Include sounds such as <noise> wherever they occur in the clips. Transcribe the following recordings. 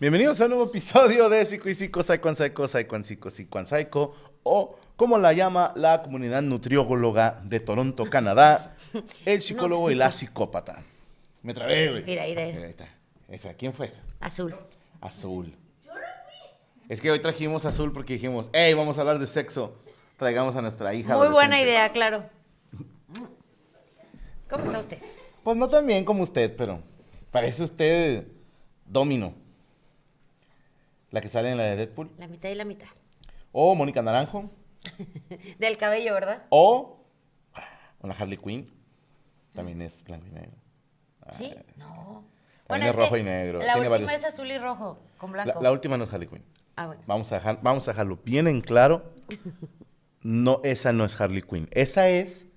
Bienvenidos. a un nuevo episodio de Psico y Psico, Psycho and Psycho, Psycho and Psycho, Psycho o como la llama la comunidad nutrióloga de Toronto, Canadá, el psicólogo y la psicópata. Me trabé, güey. Mira, mira, mira. Ahí está. Esa, ¿quién fue esa? Azul. Azul. Es que hoy trajimos azul porque dijimos, hey, vamos a hablar de sexo. Traigamos a nuestra hija. Muy buena idea, claro. ¿Cómo está usted? Pues no tan bien como usted, pero parece usted Domino. La que sale en la de Deadpool. La mitad y la mitad. O Mónica Naranjo. <laughs> Del cabello, ¿verdad? O una Harley Quinn. También es blanco y negro. ¿Sí? no. También es, rojo y negro. La última es azul y rojo, con blanco. La, última no es Harley Quinn. Ah, bueno. Vamos a, vamos a dejarlo bien en claro. No, esa no es Harley Quinn. Esa es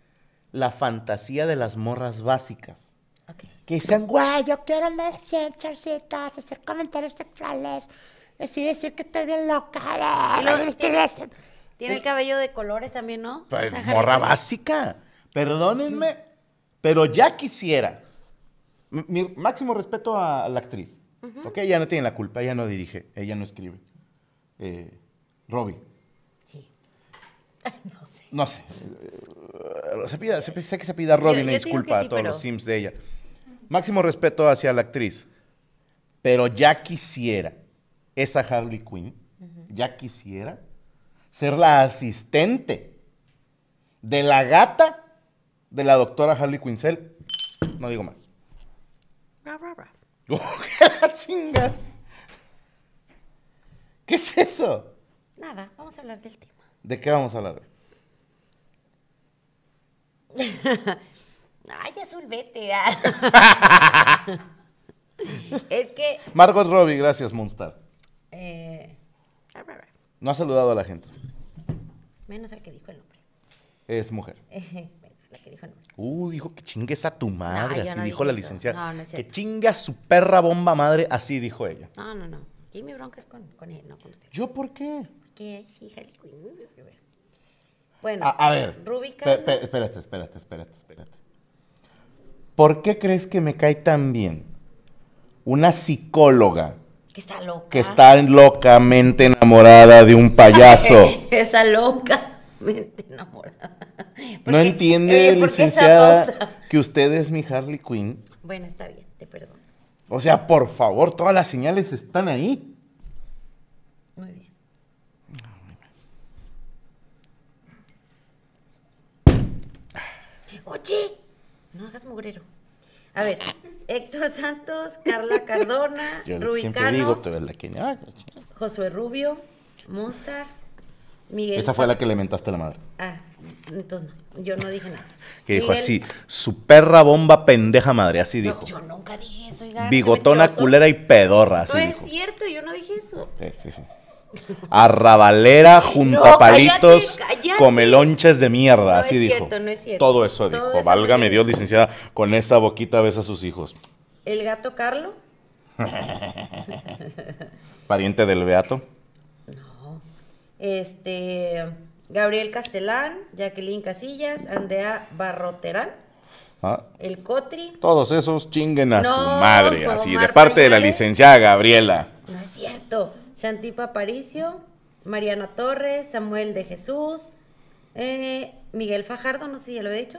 la fantasía de las morras básicas que dicen, güey, yo quiero ver hacer comentarios sexuales, decir, decir que estoy bien loca, lo eh, Tiene el cabello de colores también, ¿no? Pues, morra básica. Perdónenme, pero ya quisiera. Mi, máximo respeto a, la actriz. Porque Ella no tiene la culpa, ella no dirige, ella no escribe. Eh, Robbie. Sí. <laughs> no sé. No sé. Eh, sé que se pida Robin la disculpa a todos los Sims de ella. Máximo respeto hacia la actriz. Pero ya quisiera esa Harley Quinn, ya quisiera ser la asistente de la gata de la doctora Harley Quinzel. No digo más. Ra, ra, <laughs> oh, la chinga! ¿Qué es eso? Nada, vamos a hablar del tema. ¿De qué vamos a hablar? <laughs> Ay, Azul, vete. Ah. <laughs> es que. Margot Robbie, gracias, Moonstar. Eh, no ha saludado a la gente. Menos al que dijo el nombre. Es mujer. la <laughs> que dijo el nombre. Uh, dijo que chingues a tu madre, así dijo la licenciada. No, que chinga su perra bomba madre, así dijo ella. No, no, no. Jimmy mi bronca es con, con él, no con usted. ¿Yo por qué? Porque hija del Queen. Bueno, a, ver. Rubicano. Espérate, espérate, espérate, espérate. ¿Por qué crees que me cae tan bien? Una psicóloga. Que está locamente enamorada de un payaso. <laughs> está locamente enamorada. no entiende, eh, licenciada, que usted es mi Harley Quinn. Bueno, está bien, te perdono. O sea, por favor, todas las señales están ahí. Muy bien. Oye. No hagas mugrero. A ver, Héctor Santos, Carla <laughs> Cardona, Yo Rubicano, digo, la Josué Rubio, Monster, Miguel. Esa fue la que le mentaste a la madre. Ah, entonces no, yo no dije nada. Que dijo así, su perra bomba pendeja madre, así dijo. yo nunca dije eso, oiga. Bigotona, culera y pedorra, así No es cierto, yo no dije eso. Sí, sí, sí. Arrabalera, juntapalitos, a palitos, come lonches de mierda. así dijo. Todo eso dijo. valga Válgame Dios, licenciada, con esta boquita besa a sus hijos. ¿El gato Carlo? <laughs> Pariente del Beato. No. Este. Gabriel Castellán, Jacqueline Casillas, Andrea Barroterán. Ah. El Cotri. Todos esos chinguen a su madre, así, de parte de la licenciada Gabriela. No es cierto. Shantipa Aparicio, Mariana Torres, Samuel de Jesús, eh, Miguel Fajardo, no sé si ya lo he dicho.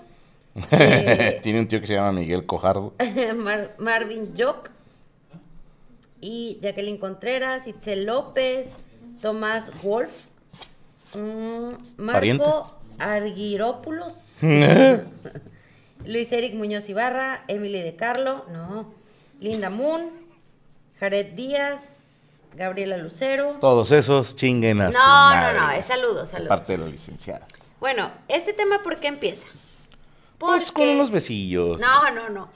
<laughs> Eh, Tiene un tío que se llama Miguel Cojardo. <laughs> Marvin Jock y Jacqueline Contreras, Itzel López, Tomás Wolf, mm, Marco Pariente. <laughs> Luis Eric Muñoz Ibarra, Emily de Carlo, no, Linda Moon, Jared Díaz, Gabriela Lucero. Todos esos chinguen a no, No, no, no, saludos, saludos. Parte de la licenciada. Bueno, este tema ¿por qué empieza? Pues con unos besillos. No, no, no.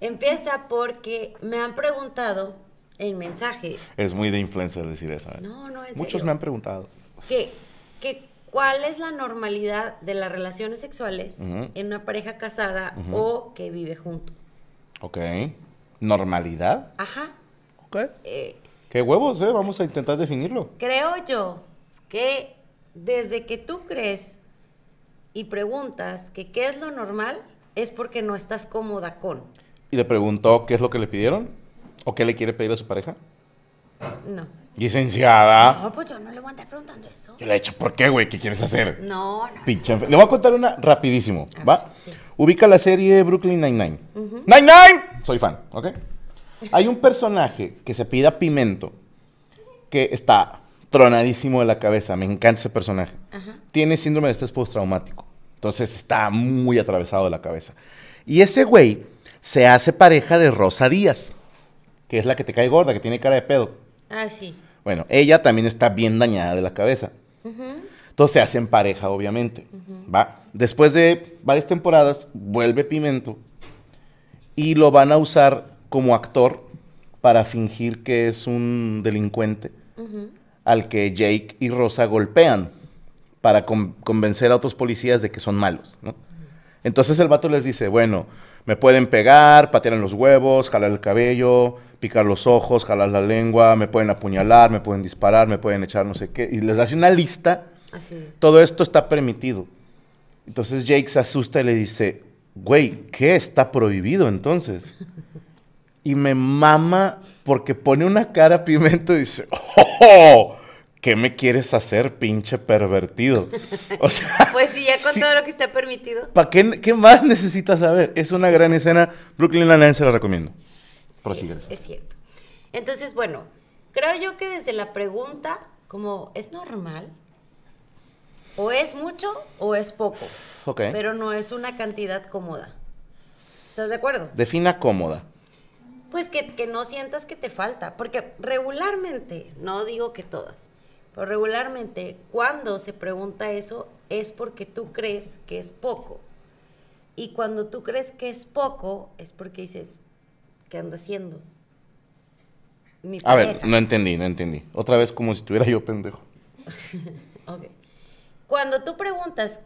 Empieza porque me han preguntado en mensaje. Es muy de influencia decir eso. ¿eh? No, no, en Muchos me han preguntado. Que, que cuál es la normalidad de las relaciones sexuales en una pareja casada o que vive junto. Ok. ¿Normalidad? Ajá. Ok. Eh, Qué huevos, ¿eh? Vamos a intentar definirlo. Creo yo que desde que tú crees y preguntas que qué es lo normal, es porque no estás cómoda con. ¿Y le preguntó qué es lo que le pidieron? ¿O qué le quiere pedir a su pareja? No. Licenciada. No, pues yo no le voy a estar preguntando eso. Yo le he dicho, ¿por qué, güey? ¿Qué quieres hacer? No, no. Le voy a contar una rapidísimo, ¿va? Ubica la serie Brooklyn Nine-Nine. ¡Nine-Nine! Soy fan, ¿ok? Hay un personaje que se pida Pimento, que está tronadísimo de la cabeza. Me encanta ese personaje. Tiene síndrome de estrés postraumático. Entonces está muy atravesado de la cabeza. Y ese güey se hace pareja de Rosa Díaz, que es la que te cae gorda, que tiene cara de pedo. Ah, sí. Bueno, ella también está bien dañada de la cabeza. Entonces se hacen pareja, obviamente. Va. Después de varias temporadas, vuelve Pimento y lo van a usar como actor para fingir que es un delincuente al que Jake y Rosa golpean para convencer a otros policías de que son malos, Entonces el vato les dice, bueno, me pueden pegar, patear en los huevos, jalar el cabello, picar los ojos, jalar la lengua, me pueden apuñalar, me pueden disparar, me pueden echar no sé qué. Y les hace una lista. Todo esto está permitido. Entonces Jake se asusta y le dice, güey, ¿qué está prohibido entonces? <laughs> Y me mama porque pone una cara a Pimento y dice, ¡Oh! ¿Qué me quieres hacer, pinche pervertido? O sea, <laughs> pues sí, ya con todo lo que está permitido. ¿Para qué, más necesitas saber? Es una gran escena. Brooklyn nine se la recomiendo. Por sí, es cierto. Entonces, bueno, creo yo que desde la pregunta, como, ¿es normal? O es mucho o es poco. Ok. Pero no es una cantidad cómoda. ¿Estás de acuerdo? Defina cómoda pues que, no sientas que te falta, porque regularmente, no digo que todas, pero regularmente cuando se pregunta eso es porque tú crees que es poco. Y cuando tú crees que es poco es porque dices, ¿qué ando haciendo? A ver, no entendí, no entendí. Otra vez como si estuviera yo pendejo. <laughs> ok. Cuando tú preguntas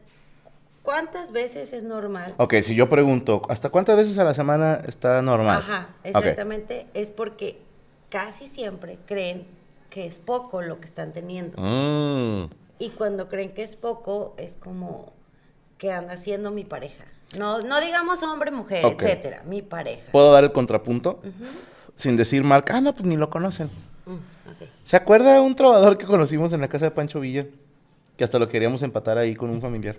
¿Cuántas veces es normal? Ok, si yo pregunto, ¿hasta cuántas veces a la semana está normal? Ajá, exactamente. Es porque casi siempre creen que es poco lo que están teniendo. Mm. Y cuando creen que es poco, es como que anda siendo mi pareja. No, no digamos hombre, mujer, etcétera, mi pareja. ¿Puedo dar el contrapunto? Sin decir mal. ah, no, pues ni lo conocen. Mm, ¿Se acuerda de un trovador que conocimos en la casa de Pancho Villa? Que hasta lo queríamos empatar ahí con un familiar.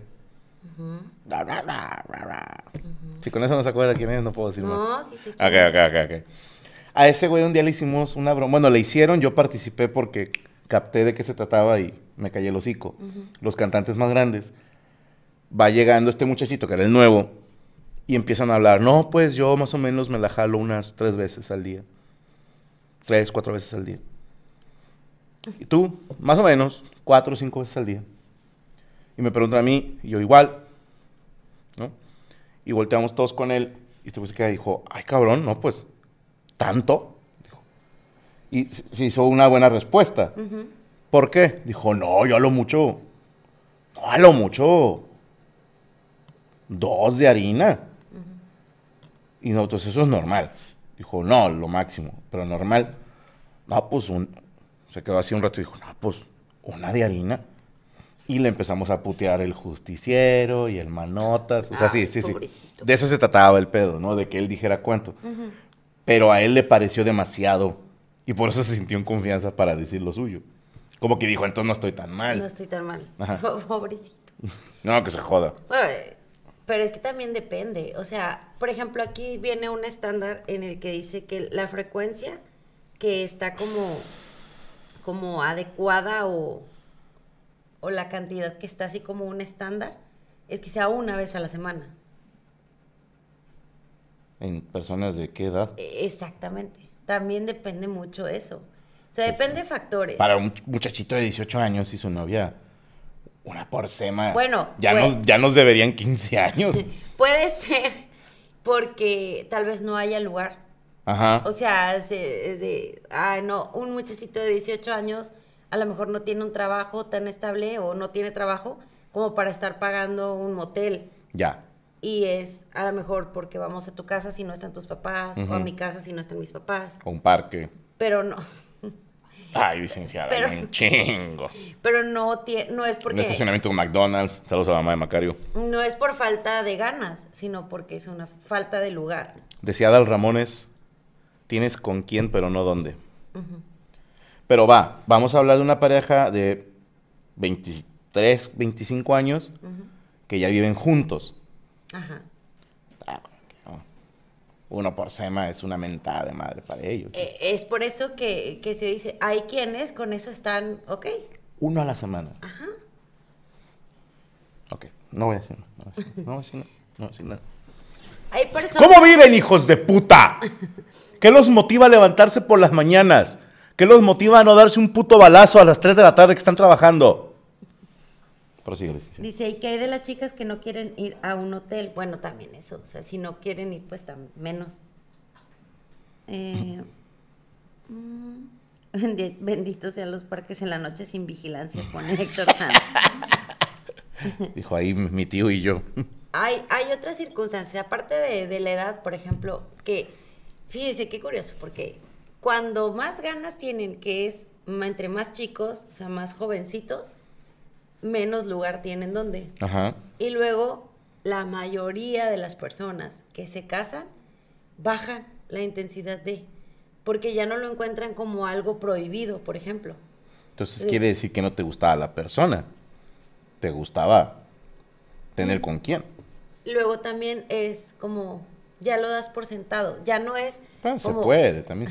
Si con eso no se acuerda quién es, no puedo decir más. No, sí, sí. Ok, ok, ok, A ese güey un día le hicimos una broma. Bueno, le hicieron, yo participé porque capté de qué se trataba y me callé el hocico. Los cantantes más grandes. Va llegando este muchachito, que era el nuevo, y empiezan a hablar. No, pues yo más o menos me la jalo unas tres veces al día. Tres, cuatro veces al día. Y tú, más o menos, cuatro o cinco veces al día y me pregunta a mí, y yo igual, ¿no? Y volteamos todos con él, y este pues que dijo, ay cabrón, no, pues, ¿tanto? Y se hizo una buena respuesta. ¿Por qué? Dijo, no, yo hablo mucho, no, lo mucho, dos de harina. Y nosotros, eso es normal. Dijo, no, lo máximo, pero normal. No, pues, un, se quedó así un rato y dijo, no, pues, una de harina. Y le empezamos a putear el justiciero y el manotas. O sea, sí, sí, sí. De eso se trataba el pedo, ¿no? De que él dijera cuánto. Pero a él le pareció demasiado. Y por eso se sintió en confianza para decir lo suyo. Como que dijo, entonces no estoy tan mal. No estoy tan mal. <laughs> Oh, pobrecito. No, que se joda. pero es que también depende. O sea, por ejemplo, aquí viene un estándar en el que dice que la frecuencia que está como, como adecuada o o la cantidad que está así como un estándar es que sea una vez a la semana. ¿En personas de qué edad? E, exactamente. También depende mucho eso. O sea, depende de factores. Para un muchachito de 18 años y su novia, una por semana Bueno, ya, pues nos, ya nos deberían 15 años. <laughs> Puede ser porque tal vez no haya lugar. Ajá. O sea, es de, ay, no, un muchachito de 18 años a lo mejor no tiene un trabajo tan estable o no tiene trabajo como para estar pagando un motel. Ya. Y es a lo mejor porque vamos a tu casa si no están tus papás, o a mi casa si no están mis papás. O un parque. Pero no. Ay, licenciada, pero, un chingo. Pero no, no es porque... Un estacionamiento con McDonald's, saludos a la mamá de Macario. No es por falta de ganas, sino porque es una falta de lugar. Decía Dal Ramones, tienes con quién, pero no dónde. Pero va, vamos a hablar de una pareja de 23, 25 años que ya viven juntos. Ajá. Ah, uno por semana es una mentada de madre para ellos. Eh, es por eso que, se dice, hay quienes con eso están, ok. Uno a la semana. Ajá. Ok, no voy a decir nada. No voy a decir No ¿Cómo viven, hijos de puta? ¿Qué los motiva a levantarse por las mañanas? ¿Qué los motiva a no darse un puto balazo a las 3 de la tarde que están trabajando? Dice, ¿y que hay de las chicas que no quieren ir a un hotel? Bueno, también eso, o sea, si no quieren ir, pues también menos. Eh, mm, Benditos sean los parques en la noche sin vigilancia, pone Héctor Sanz. <laughs> Dijo ahí mi tío y yo. Hay, hay otras circunstancias, aparte de, de la edad, por ejemplo, que, fíjense, qué curioso, porque cuando más ganas tienen, que es entre más chicos, o sea, más jovencitos, menos lugar tienen donde. Ajá. Y luego, la mayoría de las personas que se casan bajan la intensidad de, porque ya no lo encuentran como algo prohibido, por ejemplo. Entonces quiere decir que no te gustaba la persona, te gustaba tener mm. con quién. Luego también es como, ya lo das por sentado, ya no es... Ah, como, se puede, también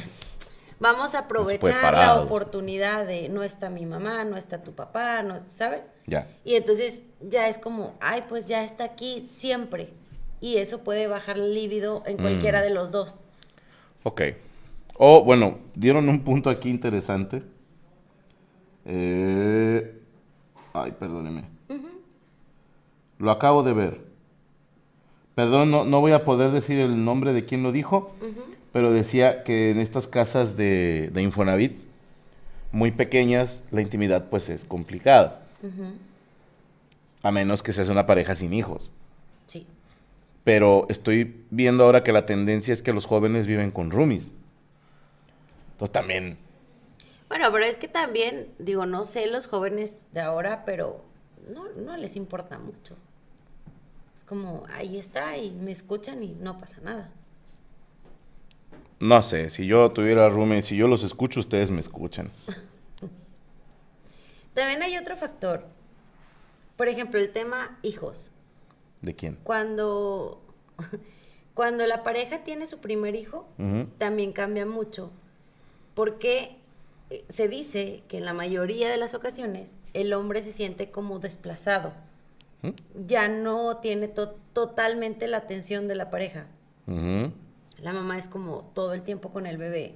vamos a aprovechar la oportunidad de no está mi mamá, no está tu papá, no, ¿sabes? Ya. Y entonces ya es como, ay, pues ya está aquí siempre. Y eso puede bajar el líbido en mm. cualquiera de los dos. Ok. O oh, bueno, dieron un punto aquí interesante. Eh, ay, perdóneme. Lo acabo de ver. Perdón, no, voy a poder decir el nombre de quien lo dijo, pero decía que en estas casas de, de Infonavit, muy pequeñas, la intimidad pues es complicada. A menos que seas una pareja sin hijos. Sí. Pero estoy viendo ahora que la tendencia es que los jóvenes viven con roomies. Entonces también... Bueno, pero es que también, digo, no sé los jóvenes de ahora, pero no, no les importa mucho. Es como, ahí está y me escuchan y no pasa nada. No sé, si yo tuviera rumen, si yo los escucho, ustedes me escuchan. También hay otro factor. Por ejemplo, el tema hijos. ¿De quién? Cuando, <laughs> cuando la pareja tiene su primer hijo, también cambia mucho. Porque eh, se dice que en la mayoría de las ocasiones el hombre se siente como desplazado. ¿Mm? Ya no tiene totalmente la atención de la pareja la mamá es como todo el tiempo con el bebé.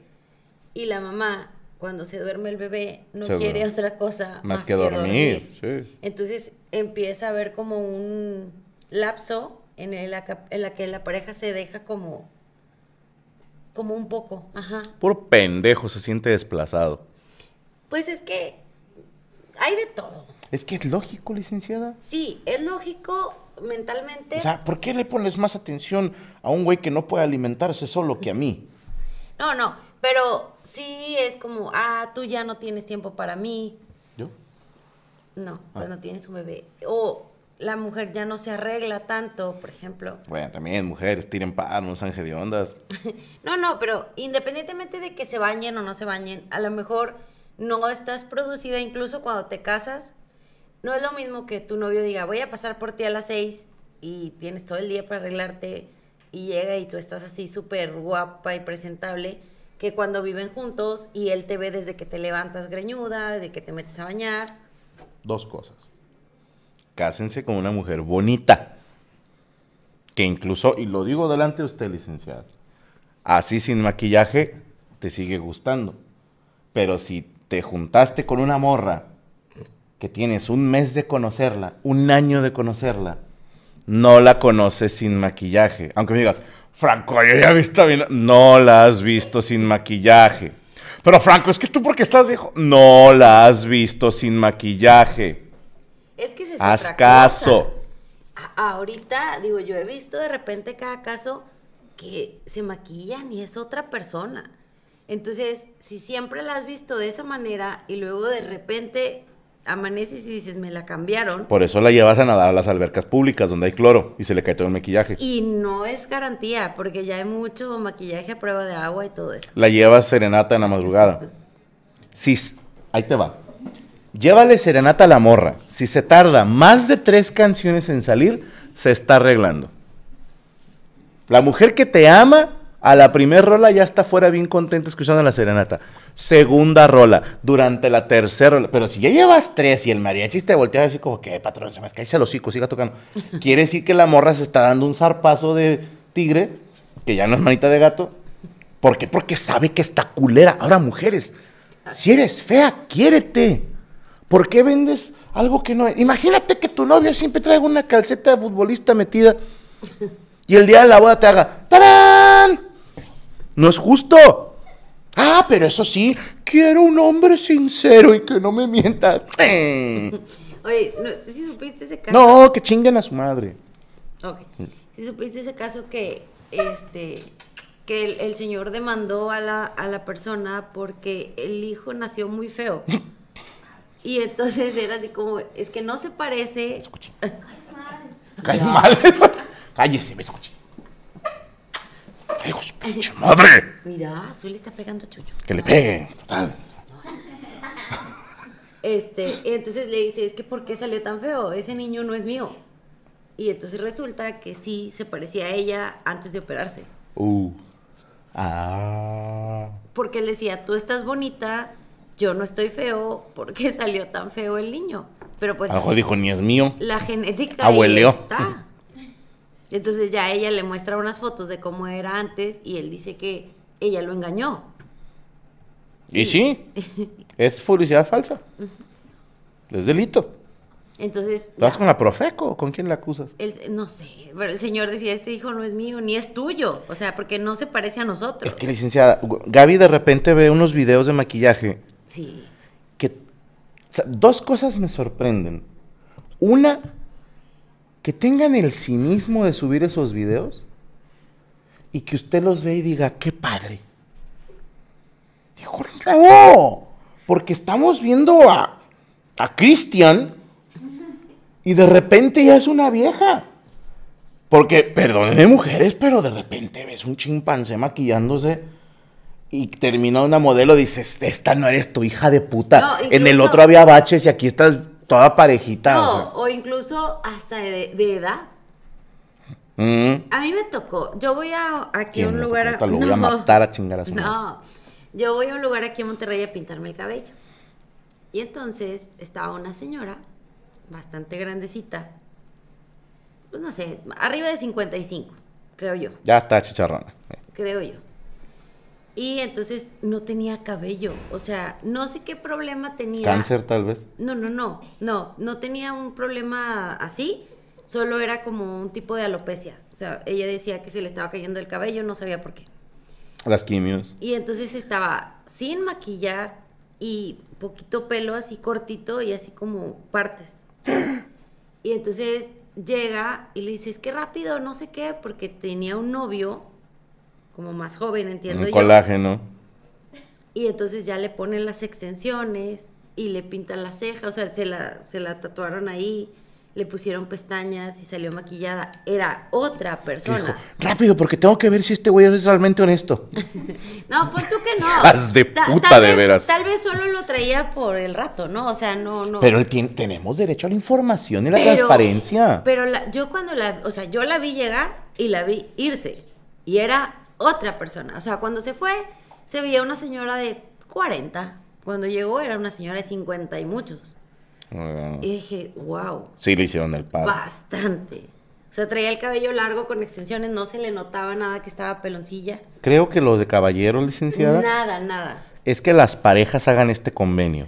Y la mamá, cuando se duerme el bebé, no quiere otra cosa más, que, dormir. Entonces empieza a haber como un lapso en, el, en la que la pareja se deja como como un poco, Por pendejo se siente desplazado. Pues es que hay de todo. Es que es lógico, licenciada. Sí, es lógico, mentalmente. O sea, ¿por qué le pones más atención a un güey que no puede alimentarse solo que a mí? No, no, pero sí es como, ah, tú ya no tienes tiempo para mí. ¿Yo? No, ah. pues no tienes un bebé. O la mujer ya no se arregla tanto, por ejemplo. Bueno, también mujeres tiren pan, no de ondas. <laughs> no, no, pero independientemente de que se bañen o no se bañen, a lo mejor no estás producida incluso cuando te casas no es lo mismo que tu novio diga, voy a pasar por ti a las 6 y tienes todo el día para arreglarte y llega y tú estás así súper guapa y presentable, que cuando viven juntos y él te ve desde que te levantas greñuda, de que te metes a bañar. Dos cosas. Cásense con una mujer bonita, que incluso, y lo digo delante de usted, licenciado, así sin maquillaje te sigue gustando, pero si te juntaste con una morra que tienes un mes de conocerla, un año de conocerla, no la conoces sin maquillaje. Aunque me digas, Franco, yo ya visto bien. No la has visto sin maquillaje. Pero Franco, es que tú porque estás viejo, no la has visto sin maquillaje. Es que se es Haz caso. Ahorita, digo, yo he visto de repente cada caso que se maquillan y es otra persona. Entonces, si siempre la has visto de esa manera y luego de repente amaneces y dices, me la cambiaron. Por eso la llevas a nadar a las albercas públicas donde hay cloro y se le cae todo el maquillaje. Y no es garantía, porque ya hay mucho maquillaje a prueba de agua y todo eso. La llevas serenata en la madrugada. Sí, ahí te va. Llévale serenata a la morra. Si se tarda más de tres canciones en salir, se está arreglando. La mujer que te ama a la primera rola ya está fuera bien contenta escuchando la serenata. Segunda rola, durante la tercera rola. Pero si ya llevas tres y el mariachi te voltea así como, que patrón? Se me cae el hocico, siga tocando. <laughs> Quiere decir que la morra se está dando un zarpazo de tigre, que ya no es manita de gato. ¿Por qué? Porque sabe que está culera. Ahora, mujeres, si eres fea, quiérete. ¿Por qué vendes algo que no es? Imagínate que tu novio siempre traiga una calceta de futbolista metida y el día de la boda te haga ¡Tarán! No es justo. Ah, pero eso sí, quiero un hombre sincero y que no me mienta. <laughs> Oye, ¿no, supiste ese caso? No, que chinguen a su madre. Ok. Si supiste ese caso que este que el, señor demandó a la, persona porque el hijo nació muy feo. <laughs> Y entonces era así como, es que no se parece. escuché. Caes mal. Caes mal. Cállese, me escuché. Ay, pinche madre. Mira, Azul está pegando a Chucho. Que le pegue, total. <laughs> Este, entonces le dice, es que ¿por qué salió tan feo? Ese niño no es mío. Y entonces resulta que sí se parecía a ella antes de operarse. Uh. Ah. Porque le decía, tú estás bonita, yo no estoy feo, ¿por qué salió tan feo el niño? Pero pues... dijo, ni es mío. La genética ah, está. Entonces ya ella le muestra unas fotos de cómo era antes y él dice que ella lo engañó. Y sí, es publicidad falsa. Es delito. Entonces. ¿Vas con la Profeco? o ¿Con quién la acusas? no sé, pero el señor decía: Este hijo no es mío ni es tuyo. O sea, porque no se parece a nosotros. Es que, licenciada, Gaby de repente ve unos videos de maquillaje. Sí. Que. O sea, dos cosas me sorprenden. Una, que tengan el cinismo de subir esos videos y que usted los ve y diga, qué padre. Dijo, no, porque estamos viendo a, a Cristian y de repente ya es una vieja. Porque, perdónenme mujeres, pero de repente ves un chimpancé maquillándose y termina una modelo, dices, esta no eres tu hija de puta. en el otro había baches y aquí estás toda parejita. o, incluso hasta de, edad. Mm. A mí me tocó. Yo voy a aquí a un lugar. A, <laughs> matar a chingar No, yo voy a un lugar aquí en Monterrey a pintarme el cabello. Y entonces estaba una señora, bastante grandecita, pues no sé, arriba de 55, creo yo. Ya está chicharrona. Eh. Creo yo. Y entonces no tenía cabello, o sea, no sé qué problema tenía. Cáncer tal vez. No, no, no, no, no tenía un problema así, solo era como un tipo de alopecia. O sea, ella decía que se le estaba cayendo el cabello, no sabía por qué. Las quimios. Y entonces estaba sin maquillar y poquito pelo así cortito y así como partes. y entonces llega y le dice, es que rápido, no sé qué, porque tenía un novio como más joven, entiendo Un colágeno. Y entonces ya le ponen las extensiones y le pintan las cejas, o sea, se la, se la tatuaron ahí, le pusieron pestañas y salió maquillada. Era otra persona. Rápido, porque tengo que ver si este güey es realmente honesto. <laughs> no, pues tú que no. Haz de puta, de veras. Tal vez solo lo traía por el rato, ¿no? O sea, no, no. Pero tenemos derecho a la información y la transparencia. Pero yo cuando la, o sea, yo la vi llegar y la vi irse. Y era otra persona. O sea, cuando se fue, se veía una señora de 40. Cuando llegó, era una señora de 50 y muchos. Oh, y dije, wow. Sí, le hicieron el paro. Bastante. O sea, traía el cabello largo con extensiones, no se le notaba nada que estaba peloncilla. Creo que lo de caballero, licenciada. Nada, nada. Es que las parejas hagan este convenio.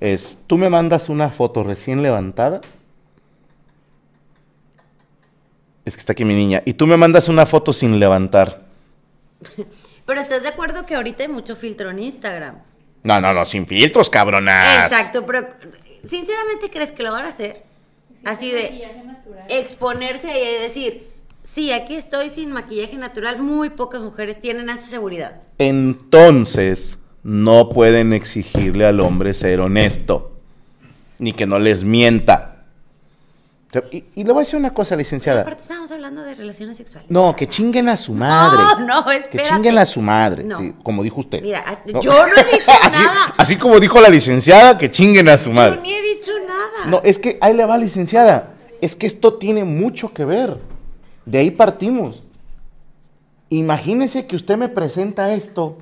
Es, tú me mandas una foto recién levantada. Es que está aquí mi niña. Y tú me mandas una foto sin levantar. <laughs> Pero estás de acuerdo que ahorita hay mucho filtro en Instagram. No, no, no, sin filtros, cabronas. Exacto, pero sinceramente crees que lo van a hacer. Así de exponerse y decir, sí, aquí estoy sin maquillaje natural. Muy pocas mujeres tienen esa seguridad. Entonces, no pueden exigirle al hombre ser honesto, ni que no les mienta. Y, le voy a decir una cosa, licenciada. aparte estábamos hablando de relaciones sexuales. No, que chinguen a su madre. No, no, espera Que chinguen a su madre, sí, como dijo usted. Mira, yo no he dicho <laughs> nada. Así como dijo la licenciada, que chinguen a su madre. Yo ni he dicho nada. No, es que ahí le va, licenciada. Es que esto tiene mucho que ver. De ahí partimos. Imagínese que usted me presenta esto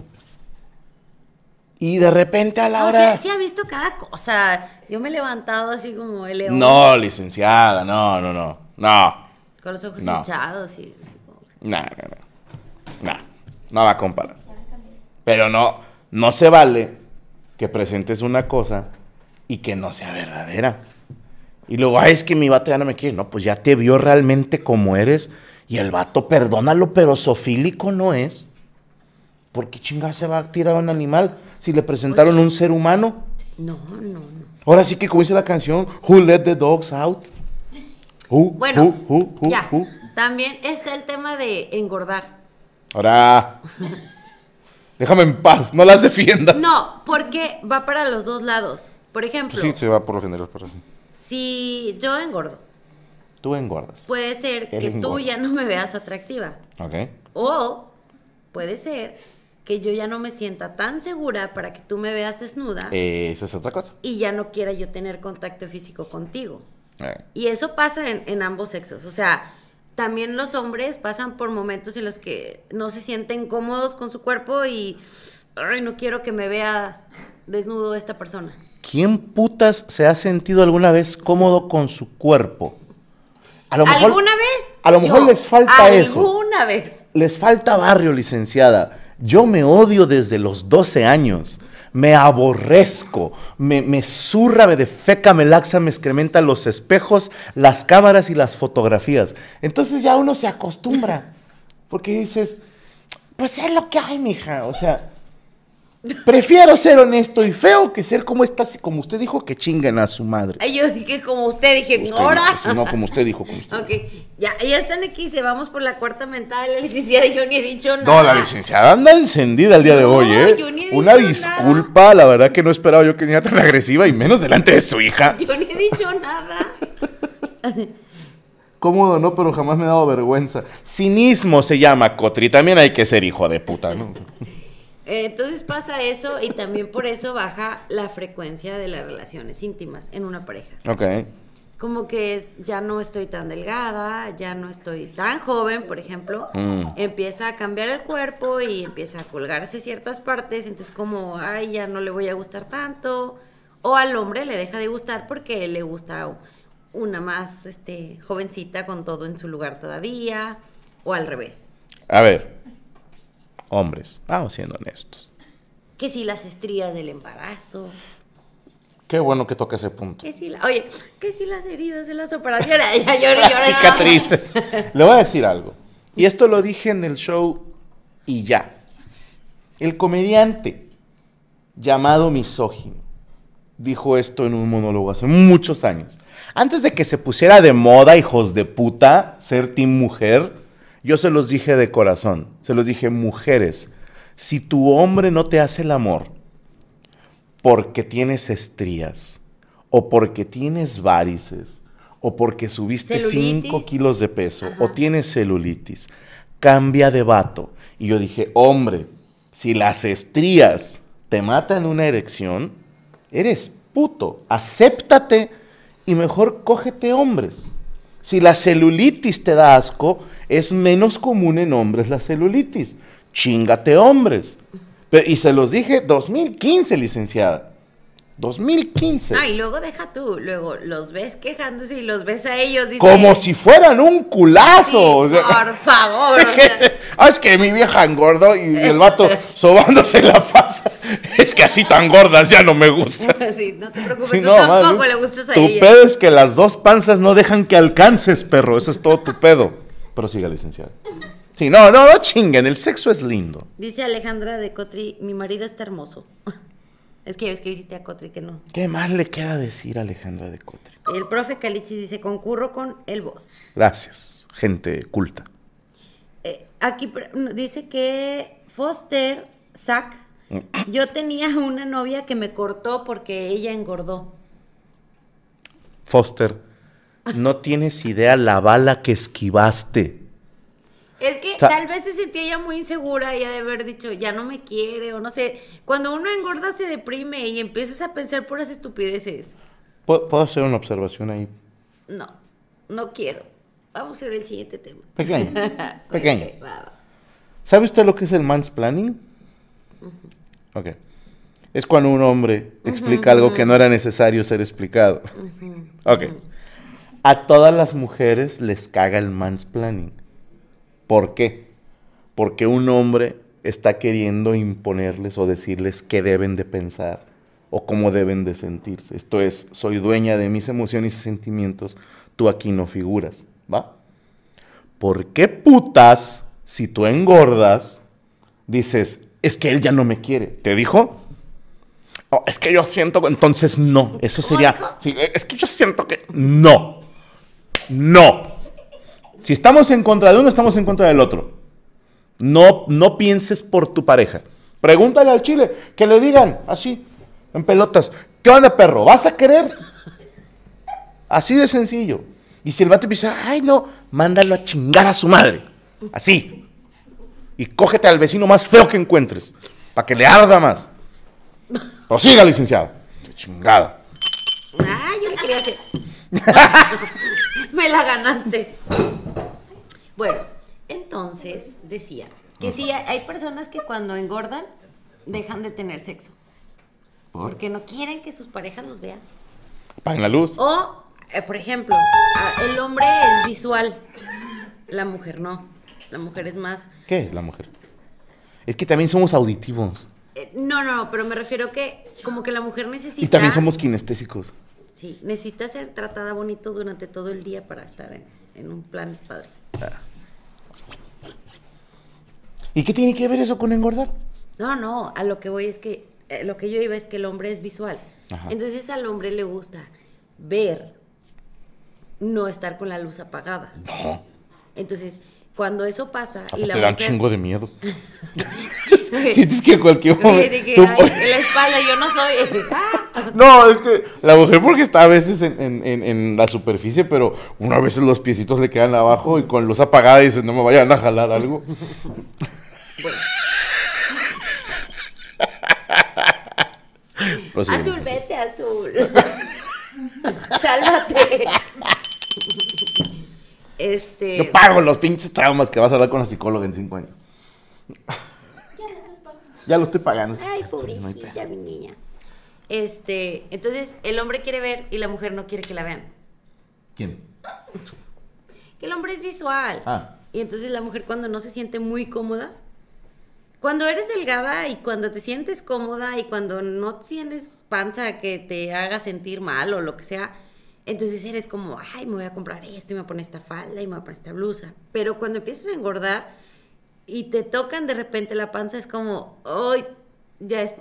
y de repente a la ah, hora. se sí, ha visto cada cosa. Yo me he levantado así como el No, licenciada, no, no, no. No. Con los ojos no. hinchados y. No, no, no. No, no va a comparar. Pero no, no se vale que presentes una cosa y que no sea verdadera. Y luego, es que mi vato ya no me quiere. No, pues ya te vio realmente como eres. Y el vato, perdónalo, pero sofílico no es. ¿Por qué se va a tirar a un animal? si le presentaron un ser humano. No, no, no. Ahora sí que comienza la canción, Who Let the Dogs Out. Who, bueno, who, who, ya. También es el tema de engordar. Ahora. Déjame en paz, no las defiendas. No, porque va para los dos lados. Por ejemplo. Sí, se va por lo general. Por... Si yo engordo. Tú engordas. Puede ser que tú ya no me veas atractiva. Ok. O puede ser que yo ya no me sienta tan segura para que tú me veas desnuda. Eh, esa es otra cosa. Y ya no quiera yo tener contacto físico contigo. Eh. Y eso pasa en, ambos sexos. O sea, también los hombres pasan por momentos en los que no se sienten cómodos con su cuerpo y Ay, no quiero que me vea desnudo esta persona. ¿Quién putas se ha sentido alguna vez cómodo con su cuerpo? A lo mejor, ¿Alguna vez? A lo mejor les falta eso. ¿Alguna vez? Les falta barrio, licenciada. Yo me odio desde los 12 años. Me aborrezco, me, me zurra, me defeca, me laxa, me excrementa los espejos, las cámaras y las fotografías. Entonces ya uno se acostumbra, porque dices, pues es lo que hay, mija. O sea, Prefiero ser honesto y feo que ser como estas, como usted dijo, que chingan a su madre. Ay, yo dije como usted, dije, ahora. No, como usted dijo, como usted. <laughs> Ok, ya, ya están aquí, se vamos por la cuarta mental. la licenciada, yo ni he dicho nada. No, la licenciada anda encendida el día de hoy, ¿eh? Una disculpa, la verdad que no esperaba yo que era tan agresiva y menos delante de su hija. <laughs> Yo ni he dicho nada. <laughs> Cómodo, ¿no? Pero jamás me he dado vergüenza. Cinismo se llama, Cotri, también hay que ser hijo de puta, ¿no? Entonces pasa eso y también por eso baja la frecuencia de las relaciones íntimas en una pareja. Ok. Como que es, ya no estoy tan delgada, ya no estoy tan joven, por ejemplo. Mm. Empieza a cambiar el cuerpo y empieza a colgarse ciertas partes, entonces como, ay, ya no le voy a gustar tanto. O al hombre le deja de gustar porque le gusta una más este, jovencita con todo en su lugar todavía, o al revés. A ver, hombres, vamos siendo honestos. Que si las estrías del embarazo. Qué bueno que toca ese punto. oye, que si las heridas de las operaciones. <laughs> Ya cicatrices. Le voy a decir algo. Y esto lo dije en el show y ya. El comediante llamado misógino dijo esto en un monólogo hace muchos años. Antes de que se pusiera de moda, hijos de puta, ser team mujer, yo se los dije de corazón, se los dije mujeres, si tu hombre no te hace el amor porque tienes estrías o porque tienes varices o porque subiste 5 kilos de peso o tienes celulitis, cambia de vato. Y yo dije, hombre, si las estrías te matan una erección, eres puto, acéptate y mejor cógete hombres. Si la celulitis te da asco, es menos común en hombres la celulitis. Chingate hombres. y se los dije 2015, licenciada. 2015. Ah, y luego deja tú, luego los ves quejándose y los ves a ellos. Como si fueran un culazo. por favor. <laughs> ah, es que mi vieja engordó y el vato sobándose la fase. Es que así tan gordas ya no me gusta. <laughs> Sí, no te preocupes, tú tampoco le a tu pedo es que las dos panzas no dejan que alcances, perro. Eso es todo tu pedo. Pero siga, licenciado. Sí, no, no, no chinguen, el sexo es lindo. Dice Alejandra de Cotri, mi marido está hermoso. <laughs> Es que es que dijiste a Cotri que no. ¿Qué más le queda decir a Alejandra de Cotri? El profe Calichi dice, concurro con el vos. Gracias, gente culta aquí dice que Foster, Zack, yo tenía una novia que me cortó porque ella engordó. Foster, no tienes idea la bala que esquivaste. Es que tal vez se sentía ella muy insegura y de haber dicho, ya no me quiere o no sé. Cuando uno engorda se deprime y empiezas a pensar puras estupideces. ¿Puedo hacer una observación ahí? No, no quiero. Vamos a ver el siguiente tema. Pequeño. <laughs> Pequeño. ¿Sabe usted lo que es el mansplaining? Ok. Es cuando un hombre explica algo que no era necesario ser explicado. ok. A todas las mujeres les caga el mansplaining. ¿Por qué? Porque un hombre está queriendo imponerles o decirles qué deben de pensar o cómo deben de sentirse. Esto es, soy dueña de mis emociones y sentimientos, tú aquí no figuras. ¿va? ¿Por qué putas, si tú engordas, dices, es que él ya no me quiere? ¿Te dijo? es que yo siento, entonces no, eso sería, es que yo siento que no, no. Si estamos en contra de uno, estamos en contra del otro. No, no pienses por tu pareja. Pregúntale al chile, que le digan así, en pelotas, ¿qué onda perro? ¿Vas a querer? Así de sencillo. Y si el vato empieza, ay no, mándalo a chingar a su madre. Así. Y cógete al vecino más feo que encuentres, para que le arda más. Prosiga, licenciado. De Chingada. Ay, yo le quería hacer. Me la ganaste. Bueno, entonces decía que sí, hay personas que cuando engordan dejan de tener sexo. Porque no quieren que sus parejas los vean. Para la luz. O eh, por ejemplo, el hombre es visual, la mujer no. La mujer es más... ¿Qué es la mujer? Es que también somos auditivos. Eh, no, no, pero me refiero que como que la mujer necesita... Y también somos kinestésicos. Sí, necesita ser tratada bonito durante todo el día para estar en, un plan padre. Ah. ¿Y qué tiene que ver eso con engordar? No, no, a lo que voy es que, eh, lo que yo iba es que el hombre es visual. Entonces al hombre le gusta ver, no estar con la luz apagada. No. Entonces, cuando eso pasa y la te dan chingo de miedo. <laughs> <laughs> Sientes que cualquier momento. en la espalda, yo no soy. <laughs> no, es que la mujer, porque está a veces en, en, en, la superficie, pero una vez los piecitos le quedan abajo y con luz apagada dices, no me vayan a jalar algo. Bueno. Pues azul, vete, azul. Sálvate. Este... Yo pago los pinches traumas que vas a dar con la psicóloga en cinco años. Ya lo pagando. Ya lo estoy pagando. Ay, pobrecita, mi niña. Este, entonces, el hombre quiere ver y la mujer no quiere que la vean. ¿Quién? Que el hombre es visual. Ah. Y entonces la mujer cuando no se siente muy cómoda, cuando eres delgada y cuando te sientes cómoda y cuando no tienes panza que te haga sentir mal o lo que sea, entonces eres como, ay, me voy a comprar esto y me voy a poner esta falda y me voy a poner esta blusa. Pero cuando empiezas a engordar y te tocan de repente la panza, es como, ay, ya es,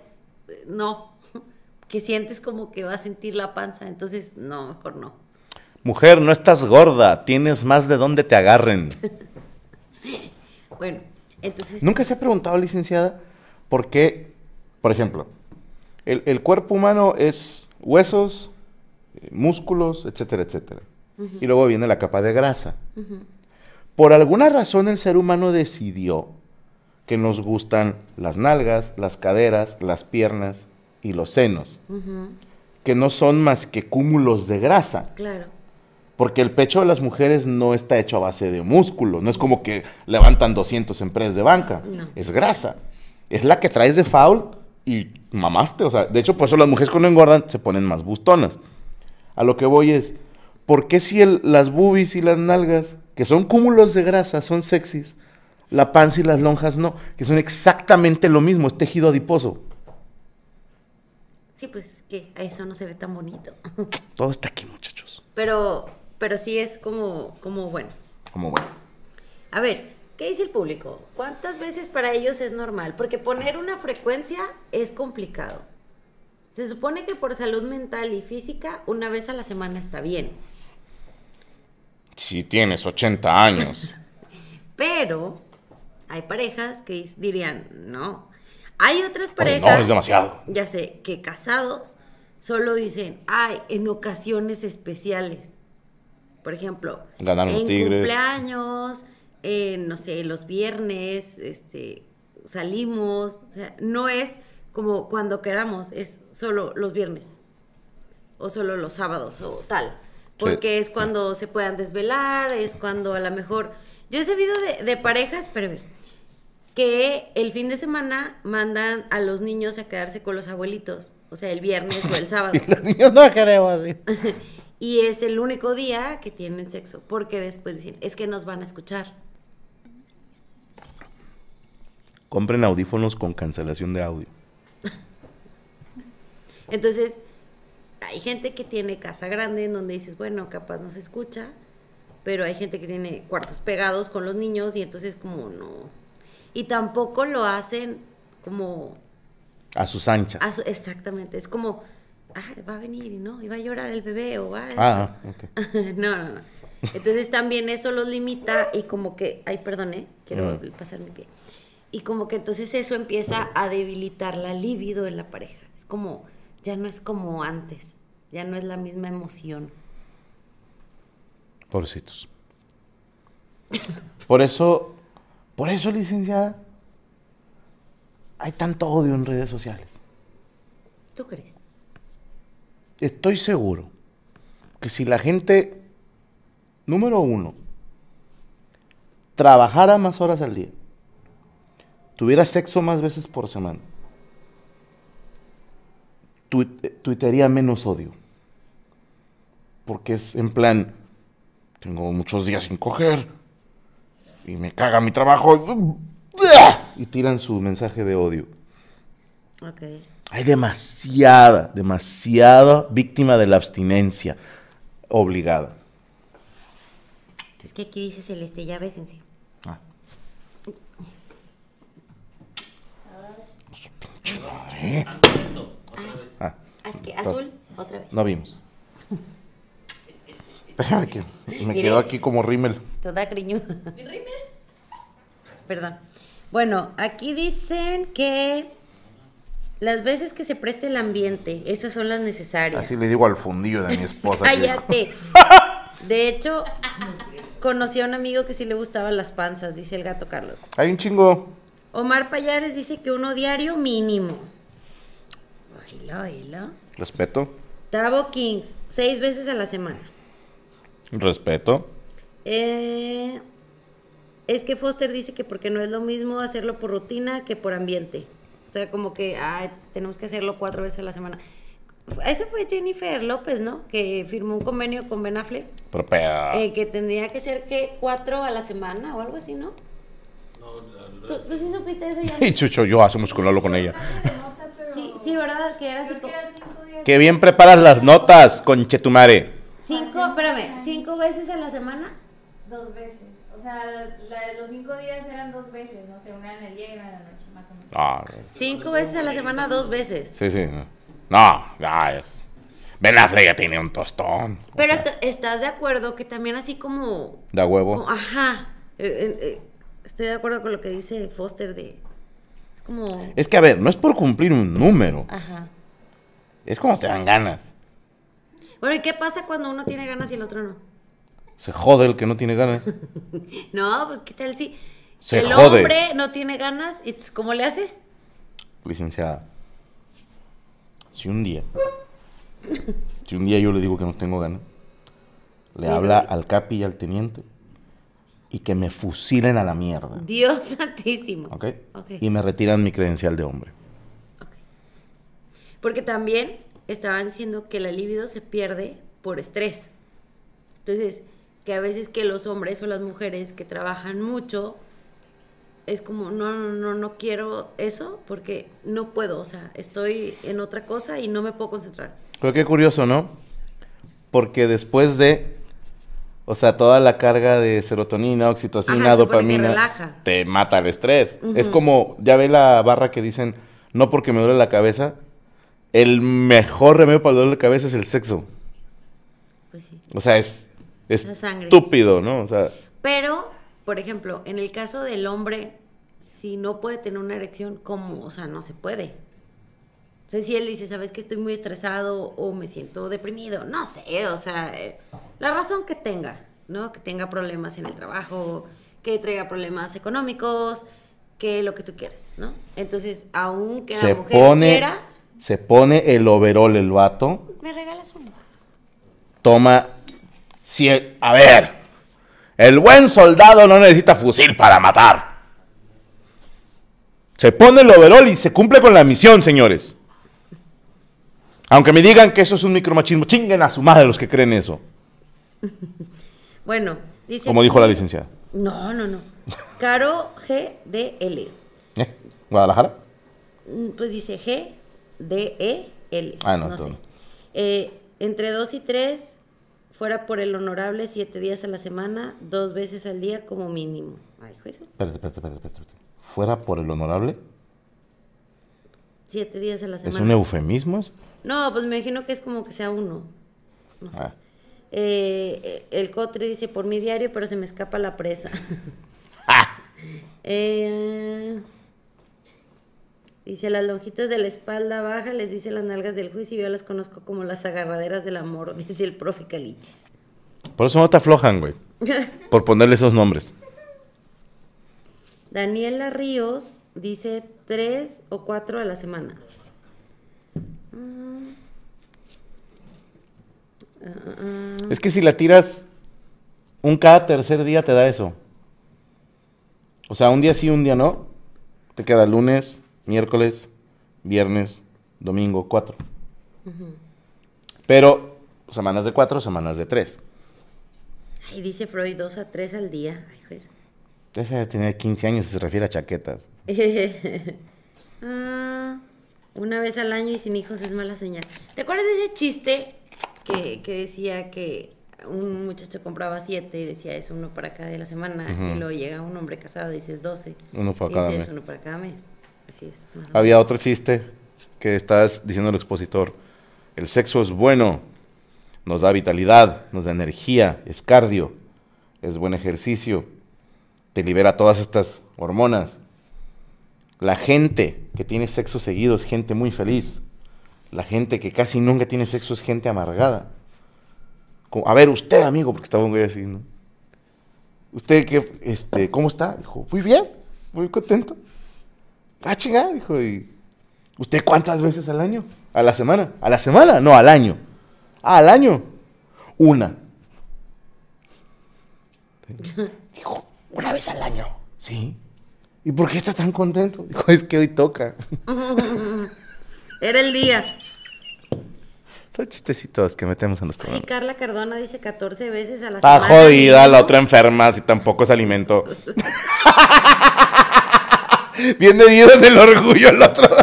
no, <laughs> que sientes como que va a sentir la panza. Entonces, no, mejor no. Mujer, no estás gorda, tienes más de dónde te agarren. <laughs> bueno, entonces... Nunca se ha preguntado, licenciada, por qué, por ejemplo, el, el cuerpo humano es huesos, músculos, etcétera, etcétera. Y luego viene la capa de grasa. Por alguna razón el ser humano decidió que nos gustan las nalgas, las caderas, las piernas y los senos, que no son más que cúmulos de grasa. Claro. Porque el pecho de las mujeres no está hecho a base de músculo, no es como que levantan 200 empresas de banca, es grasa. Es la que traes de foul y mamaste, o sea, de hecho por eso las mujeres cuando engordan se ponen más bustonas. A lo que voy es, ¿por qué si las boobies y las nalgas, que son cúmulos de grasa, son sexys, la panza y las lonjas no? Que son exactamente lo mismo, es tejido adiposo. Sí, pues que a eso no se ve tan bonito. <laughs> Todo está aquí, muchachos. Pero, pero sí es como, como bueno. Como bueno. A ver, ¿qué dice el público? ¿Cuántas veces para ellos es normal? Porque poner una frecuencia es complicado. Se supone que por salud mental y física, una vez a la semana está bien. Si tienes 80 años. <laughs> Pero hay parejas que dirían, no. Hay otras parejas. no, es demasiado. Ya sé, que casados solo dicen, ay, en ocasiones especiales. Por ejemplo, en cumpleaños, no sé, los viernes, este, salimos. O sea, no es como cuando queramos, es solo los viernes o solo los sábados o tal. Porque es cuando se puedan desvelar, es cuando a lo mejor... Yo he sabido de, parejas, pero que el fin de semana mandan a los niños a quedarse con los abuelitos, o sea, el viernes o el <laughs> sábado. los niños no creo así. <laughs> y es el único día que tienen sexo, porque después dicen, es que nos van a escuchar. Compren audífonos con cancelación de audio. Entonces, hay gente que tiene casa grande en donde dices, bueno, capaz no se escucha, pero hay gente que tiene cuartos pegados con los niños y entonces como no. Y tampoco lo hacen como... A sus anchas. exactamente, es como, ah, va a venir y no, y va a llorar el bebé o va ah, ah, ok. <laughs> no, no, no. Entonces también eso los limita y como que, ay, perdone, eh, quiero mm. pasar mi pie. Y como que entonces eso empieza a debilitar la libido en la pareja. Es como, ya no es como antes, ya no es la misma emoción. Pobrecitos. por eso, por eso, licenciada, hay tanto odio en redes sociales. ¿Tú crees? Estoy seguro que si la gente, número uno, trabajara más horas al día, tuviera sexo más veces por semana, tuitearía menos odio. Porque es en plan, tengo muchos días sin coger y me caga mi trabajo y tiran su mensaje de odio. Hay demasiada, demasiada víctima de la abstinencia obligada. Es que aquí dice Celeste, ya bésense. Ah. madre. Ah, ah, ah que azul, otra vez. No vimos. <laughs> me quedo aquí como rímel. Toda griñuda. Perdón. Bueno, aquí dicen que las veces que se preste el ambiente, esas son las necesarias. Así le digo al fundillo de mi esposa. Cállate. <laughs> De hecho, conocí a un amigo que sí le gustaban las panzas, dice el gato Carlos. Hay un chingo. Omar Payares dice que uno diario mínimo. Respeto. Tabo Kings, seis veces a la semana. Respeto. Eh, es que Foster dice que porque no es lo mismo hacerlo por rutina que por ambiente. O sea, como que tenemos que hacerlo cuatro veces a la semana. Ese fue Jennifer López, ¿no? Que firmó un convenio con Ben Affleck. Eh, que tendría que ser que cuatro a la semana o algo así, ¿no? no, no, no. ¿Tú, sí supiste eso ya? <laughs> Y Chucho, yo hace muscularlo con ella. ¿verdad? Que era, cinco... Qué bien preparas las notas, conchetumare. Cinco, espérame, ¿cinco veces a la semana? Dos veces. O sea, los cinco días eran dos veces, no sé, una en el día y una en la noche, más o menos. Ah, cinco veces a la semana, dos veces. Sí, sí. No, ya es. Ven la flega, tiene un tostón. Pero estás de acuerdo que también así como. De huevo. ajá. Eh, eh, eh, estoy de acuerdo con lo que dice Foster de es que, a ver, no es por cumplir un número. Ajá. Es como te dan ganas. Bueno, ¿y qué pasa cuando uno tiene ganas y el otro no? Se jode el que no tiene ganas. <laughs> no, pues qué tal si el hombre no tiene ganas y ¿cómo le haces? Licenciada, si un día, si un día yo le digo que no tengo ganas, le habla al capi y al teniente y que me fusilen a la mierda. Dios <laughs> santísimo. Y me retiran mi credencial de hombre. Okay. Porque también estaban diciendo que la libido se pierde por estrés. Entonces, que a veces que los hombres o las mujeres que trabajan mucho es como no no no quiero eso porque no puedo, o sea, estoy en otra cosa y no me puedo concentrar. que qué curioso, ¿no? Porque después de o sea, toda la carga de serotonina, oxitocina, dopamina te mata el estrés. Es como, ya ve la barra que dicen, no porque me duele la cabeza, el mejor remedio para el dolor de cabeza es el sexo. Pues sí. O sea, es, es estúpido, ¿no? O sea, Pero, por ejemplo, en el caso del hombre, si no puede tener una erección, ¿cómo? O sea, no se puede si él dice, ¿sabes que estoy muy estresado o me siento deprimido? No sé, o sea, eh, la razón que tenga, ¿no? Que tenga problemas en el trabajo, que traiga problemas económicos, que lo que tú quieras, ¿no? Entonces, aunque se la mujer quiera... Se pone el overol el vato. ¿Me regalas uno? Toma... a ver, el buen soldado no necesita fusil para matar. Se pone el overol y se cumple con la misión, señores. Aunque me digan que eso es un micromachismo, chinguen a su madre los que creen eso. <laughs> Bueno, dice. Como dijo la licenciada. No, no, no. Caro GDL. <laughs> ¿Eh? ¿Guadalajara? Mm, pues dice G, D, E, Ah, no, no eh, entre dos y tres, fuera por el honorable, siete días a la semana, dos veces al día como mínimo. Ay, juez. Espérate, espérate, espérate, espérate. ¿Fuera por el honorable? siete días a la semana. ¿Es un eufemismo? No, pues me imagino que es como que sea uno. Ah. Eh, el Cotri dice por mi diario, pero se me escapa la presa. <laughs> Ah. Eh, dice las lonjitas de la espalda baja, les dice las nalgas del juicio y yo las conozco como las agarraderas del amor, <laughs> dice el profe Caliches. Por eso no te aflojan, güey. <laughs> por ponerle esos nombres. Daniela Ríos dice tres o cuatro a la semana. Es que si la tiras un cada tercer día te da eso. O sea, un día sí, un día no. Te queda lunes, miércoles, viernes, domingo, cuatro. Pero semanas de cuatro, semanas de tres. Y dice Freud dos a tres al día. Ay, juez. Esa ya tener 15 años se refiere a chaquetas. <laughs> Ah, una vez al año y sin hijos es mala señal. ¿Te acuerdas de ese chiste que, decía que un muchacho compraba siete y decía es uno para cada de la semana. Y luego llega un hombre casado y dice doce. Uno para cada mes. uno para cada mes. Había otro chiste que estás diciendo el expositor. El sexo es bueno, nos da vitalidad, nos da energía, es cardio, es buen ejercicio, libera todas estas hormonas. La gente que tiene sexo seguido es gente muy feliz. La gente que casi nunca tiene sexo es gente amargada. a ver, usted, amigo, porque estaba un güey así, ¿no? ¿Usted qué, este, cómo está? Dijo, muy bien, muy contento. Ah, chinga, dijo, ¿y usted cuántas veces al año? ¿A la semana? ¿A la semana? No, al año. Ah, al año. Una. <laughs> Dijo, una vez al año. Sí. ¿Y por qué está tan contento? Dijo, es que hoy toca. <laughs> Era el día. Son chistecitos que metemos en los programas. Y Carla Cardona dice 14 veces a la Está jodida, la otra enferma, si tampoco se alimentó. <laughs> Bienvenido del del orgullo la otro.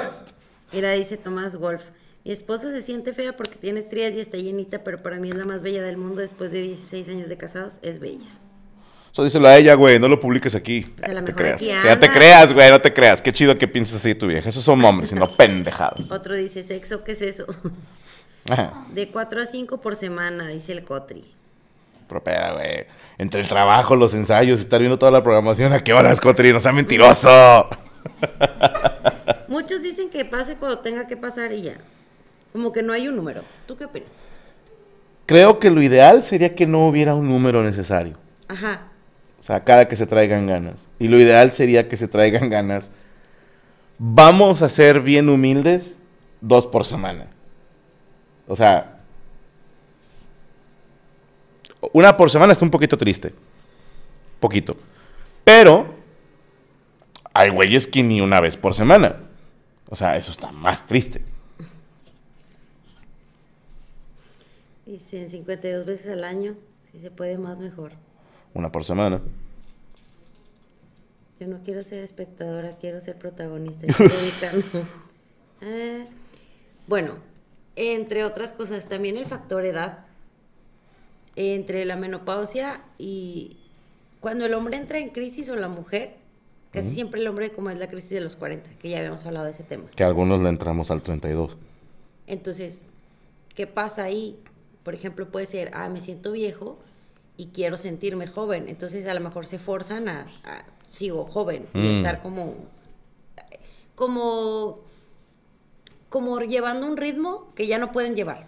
Mira, dice Tomás Wolf. Mi esposa se siente fea porque tiene estrías y está llenita, pero para mí es la más bella del mundo después de 16 años de casados. Es bella. Eso díselo a ella, güey, no lo publiques aquí. te creas. Pues ya te creas, güey, no te creas. Qué chido que piensas así tu vieja. Esos son hombres, sino pendejados. Otro dice, sexo, ¿qué es eso? <laughs> De 4 a 5 por semana, dice el Cotri. Propiedad, güey. Entre el trabajo, los ensayos, estar viendo toda la programación, ¿a qué horas, Cotri? No sea mentiroso. <laughs> Muchos dicen que pase cuando tenga que pasar y ya. Como que no hay un número. ¿Tú qué opinas? Creo que lo ideal sería que no hubiera un número necesario. Ajá. O sea, cada que se traigan ganas. Y lo ideal sería que se traigan ganas. Vamos a ser bien humildes dos por semana. O sea, una por semana está un poquito triste. Poquito. Pero hay güeyes que ni una vez por semana. O sea, eso está más triste. y 52 veces al año. Si se puede más, mejor una por semana. Yo no quiero ser espectadora, quiero ser protagonista. <laughs> Ah, bueno, entre otras cosas, también el factor edad. Entre la menopausia y cuando el hombre entra en crisis o la mujer, casi siempre el hombre como es la crisis de los 40, que ya habíamos hablado de ese tema. Que algunos le entramos al 32. Entonces, ¿qué pasa ahí? Por ejemplo, puede ser, ah, me siento viejo, y quiero sentirme joven. Entonces a lo mejor se forzan a, sigo joven y mm. estar como, como, como llevando un ritmo que ya no pueden llevar.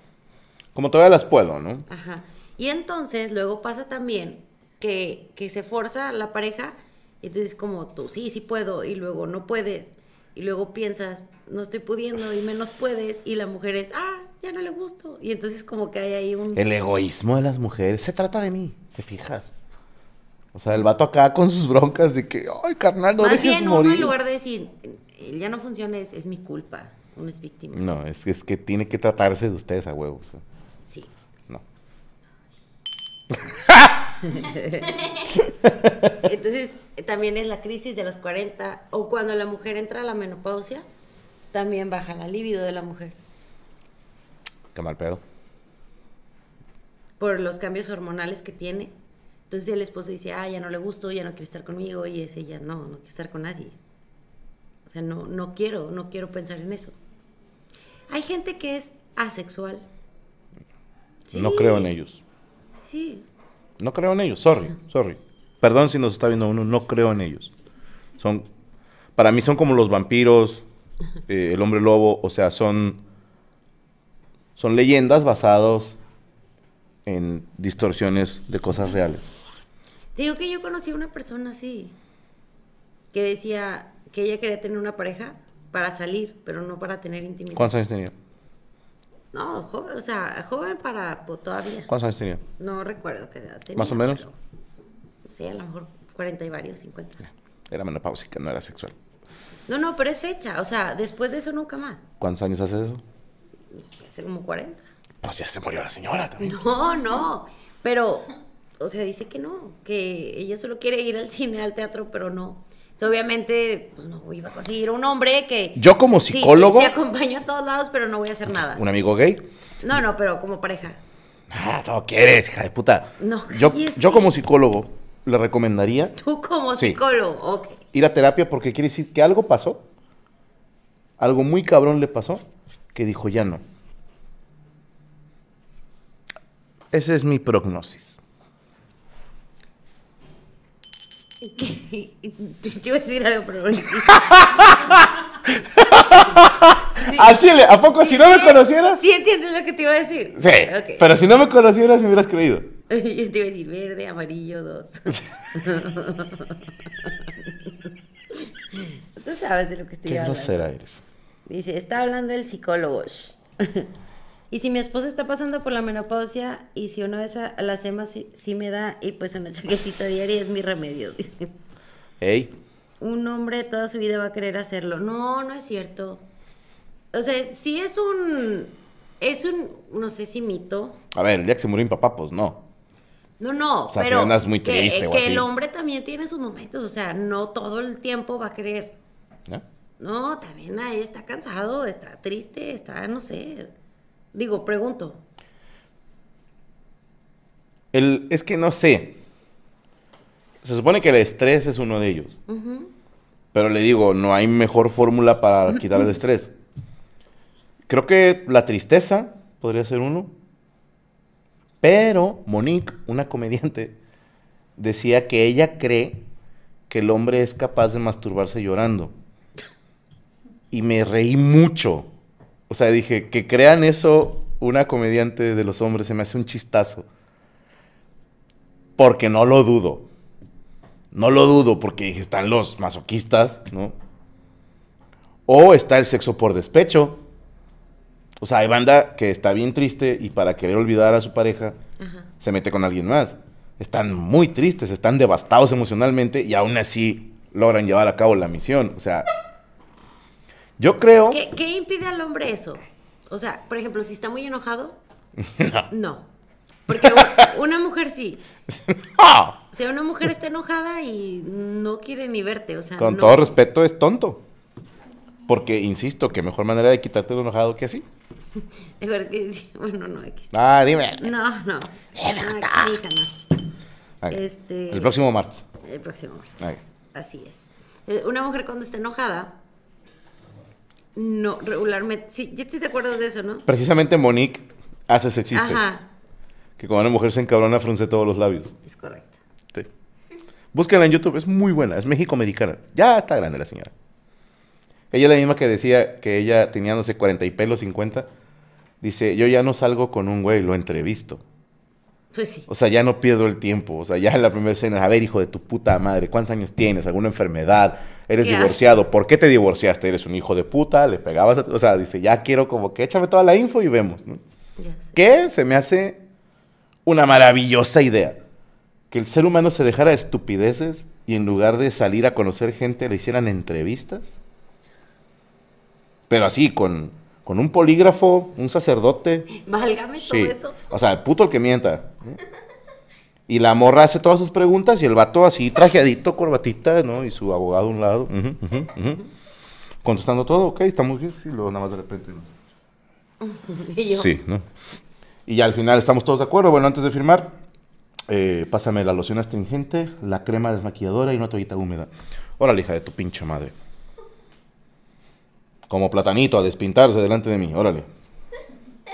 Como todavía las puedo, ¿no? Ajá. Y entonces luego pasa también que, que se forza la pareja, entonces como tú, sí, sí puedo, y luego no puedes, y luego piensas, no estoy pudiendo, y menos puedes, y la mujer es, ah, ya no le gusto. Y entonces como que hay ahí un... El egoísmo de las mujeres, se trata de mí, ¿te fijas? O sea, el vato acá con sus broncas de que, ay, carnal, no Más dejes morir. Uno en lugar de decir, ya no funciona, es, es, mi culpa, uno es víctima. No, es, es que tiene que tratarse de ustedes a huevos. Sí. No. <laughs> Entonces, también es la crisis de los 40, o cuando la mujer entra a la menopausia, también baja la libido de la mujer mal pedo. Por los cambios hormonales que tiene. Entonces el esposo dice, ah, ya no le gusto, ya no quiere estar conmigo, y es ella, no, no quiere estar con nadie. O sea, no, no quiero, no quiero pensar en eso. Hay gente que es asexual. No creo en ellos. Sí. No creo en ellos, sorry, sorry. Perdón si nos está viendo uno, no creo en ellos. Son, para mí son como los vampiros, eh, el hombre lobo, o sea, son son leyendas basadas en distorsiones de cosas reales. Te digo que yo conocí a una persona así, que decía que ella quería tener una pareja para salir, pero no para tener intimidad. ¿Cuántos años tenía? No, joven, o sea, joven para pues, todavía. ¿Cuántos años tenía? No recuerdo qué edad tenía. ¿Más o menos? sí, a lo mejor 40 y varios, 50. Era menopáusica, no era sexual. No, no, pero es fecha, o sea, después de eso nunca más. ¿Cuántos años hace eso? no sé, hace como 40. Pues ya se murió la señora también. No, no, pero, o sea, dice que no, que ella solo quiere ir al cine, al teatro, pero no. obviamente, pues no iba a conseguir un hombre que... Yo como psicólogo... Sí, te acompaño a todos lados, pero no voy a hacer nada. ¿Un amigo gay? No, no, pero como pareja. Ah, todo quieres, hija de puta. No, yo, yo como psicólogo le recomendaría... Tú como psicólogo, ok. Ir a terapia porque quiere decir que algo pasó, algo muy cabrón le pasó, que dijo ya no. Ese es mi prognosis. <laughs> Yo iba a decir algo, pero... <laughs> Al Chile, ¿a poco si no me conocieras? Sí, entiendes lo que te iba a decir. Sí. Pero si no me conocieras, me hubieras creído. <laughs> Yo te iba a decir verde, amarillo, dos. Tú sabes de lo que estoy hablando. Qué grosera eres. Dice, está hablando el psicólogo. <laughs> y si mi esposa está pasando por la menopausia y si una vez a, la semana sí, me da y pues una <laughs> chaquetita diaria es mi remedio, <laughs> dice. Ey. Un hombre toda su vida va a querer hacerlo. No, no es cierto. O sea, sí es un... Es un, no sé si mito. A ver, el día que se murió mi papá, pues no. No, no. O sea, pero muy triste que, el hombre también tiene sus momentos. O sea, no todo el tiempo va a querer. No, también ahí está cansado, está triste, está, no sé. Digo, pregunto. es que no sé. Se supone que el estrés es uno de ellos. Pero le digo, no hay mejor fórmula para <laughs> quitar el estrés. Creo que la tristeza podría ser uno. Pero Monique, una comediante, decía que ella cree que el hombre es capaz de masturbarse llorando y me reí mucho. O sea, dije, que crean eso una comediante de los hombres, se me hace un chistazo. Porque no lo dudo. No lo dudo porque dije, están los masoquistas, ¿no? O está el sexo por despecho. O sea, hay banda que está bien triste y para querer olvidar a su pareja se mete con alguien más. Están muy tristes, están devastados emocionalmente y aún así logran llevar a cabo la misión. O sea, yo creo. ¿Qué, impide al hombre eso? O sea, por ejemplo, si está muy enojado. <laughs> No. Porque una mujer sí. <laughs> O sea, una mujer está enojada y no quiere ni verte. O Con todo respeto, es tonto. Porque, insisto, que mejor manera de quitarte el enojado que así. <laughs> Bueno, no, aquí. Ah, dime. No, no. Eh, no este, el próximo martes. El próximo martes. Así es. Eh, una mujer cuando está enojada, no, regularmente. Sí, ya te acuerdas de eso, ¿no? Precisamente Monique hace ese chiste. Ajá. Que cuando una mujer se encabrona, frunce todos los labios. Es correcto. Sí. Búsquenla en YouTube, es muy buena, es México-Americana. Ya está grande la señora. Ella es la misma que decía que ella tenía, no sé, 40 y pelo, 50. Dice, yo ya no salgo con un güey, lo entrevisto. Pues o sea, ya no pierdo el tiempo. O sea, ya en la primera escena, a ver, hijo de tu puta madre, ¿cuántos años tienes? ¿Alguna enfermedad? ¿Eres divorciado? ¿Por qué te divorciaste? ¿Eres un hijo de puta? ¿Le pegabas? A o sea, dice, ya quiero como que échame toda la info y vemos. ¿no? se me hace una maravillosa idea. Que el ser humano se dejara estupideces y en lugar de salir a conocer gente le hicieran entrevistas. Pero así, con con un polígrafo, un sacerdote. Válgame todo eso. O sea, el puto el que mienta. Y la morra hace todas sus preguntas y el vato así trajeadito, corbatita, ¿no? Y su abogado a un lado. Contestando todo, ok, estamos bien. Y luego nada más de repente. <laughs> ¿Y Sí, ¿no? Y ya al final estamos todos de acuerdo. Bueno, antes de firmar, eh, pásame la loción astringente, la crema desmaquilladora y una toallita húmeda. Órale, hija de tu pinche madre como platanito a despintarse delante de mí, órale.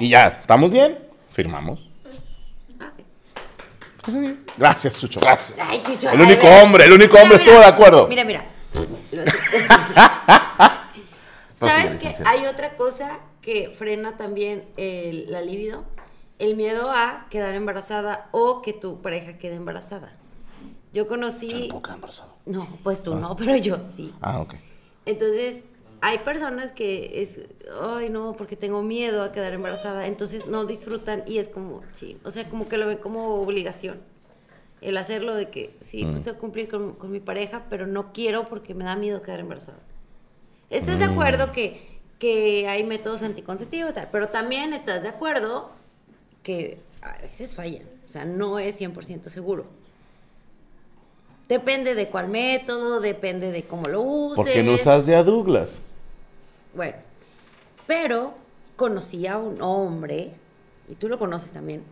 Y ya, ¿estamos bien? Firmamos. Pues gracias, Chucho, gracias. el único hombre, el único hombre estuvo de acuerdo. Mira, mira. <laughs> ¿Sabes que hay otra cosa que frena también el, la libido? El miedo a quedar embarazada o que tu pareja quede embarazada. Yo conocí. embarazada. No, pues tú ah. no, pero yo sí. Ah, ok. Entonces, hay personas que es, ay no, porque tengo miedo a quedar embarazada, entonces no disfrutan y es como, sí, o sea, como que lo ven como obligación. El hacerlo de que, sí, pues mm. tengo que cumplir con, con, mi pareja, pero no quiero porque me da miedo quedar embarazada. ¿Estás de mm. acuerdo que, que hay métodos anticonceptivos? Pero también estás de acuerdo que a veces fallan, o sea, no es 100% seguro. Depende de cuál método, depende de cómo lo uses. Porque no usas de a Douglas. Bueno, pero conocía a un hombre, y tú lo conoces también,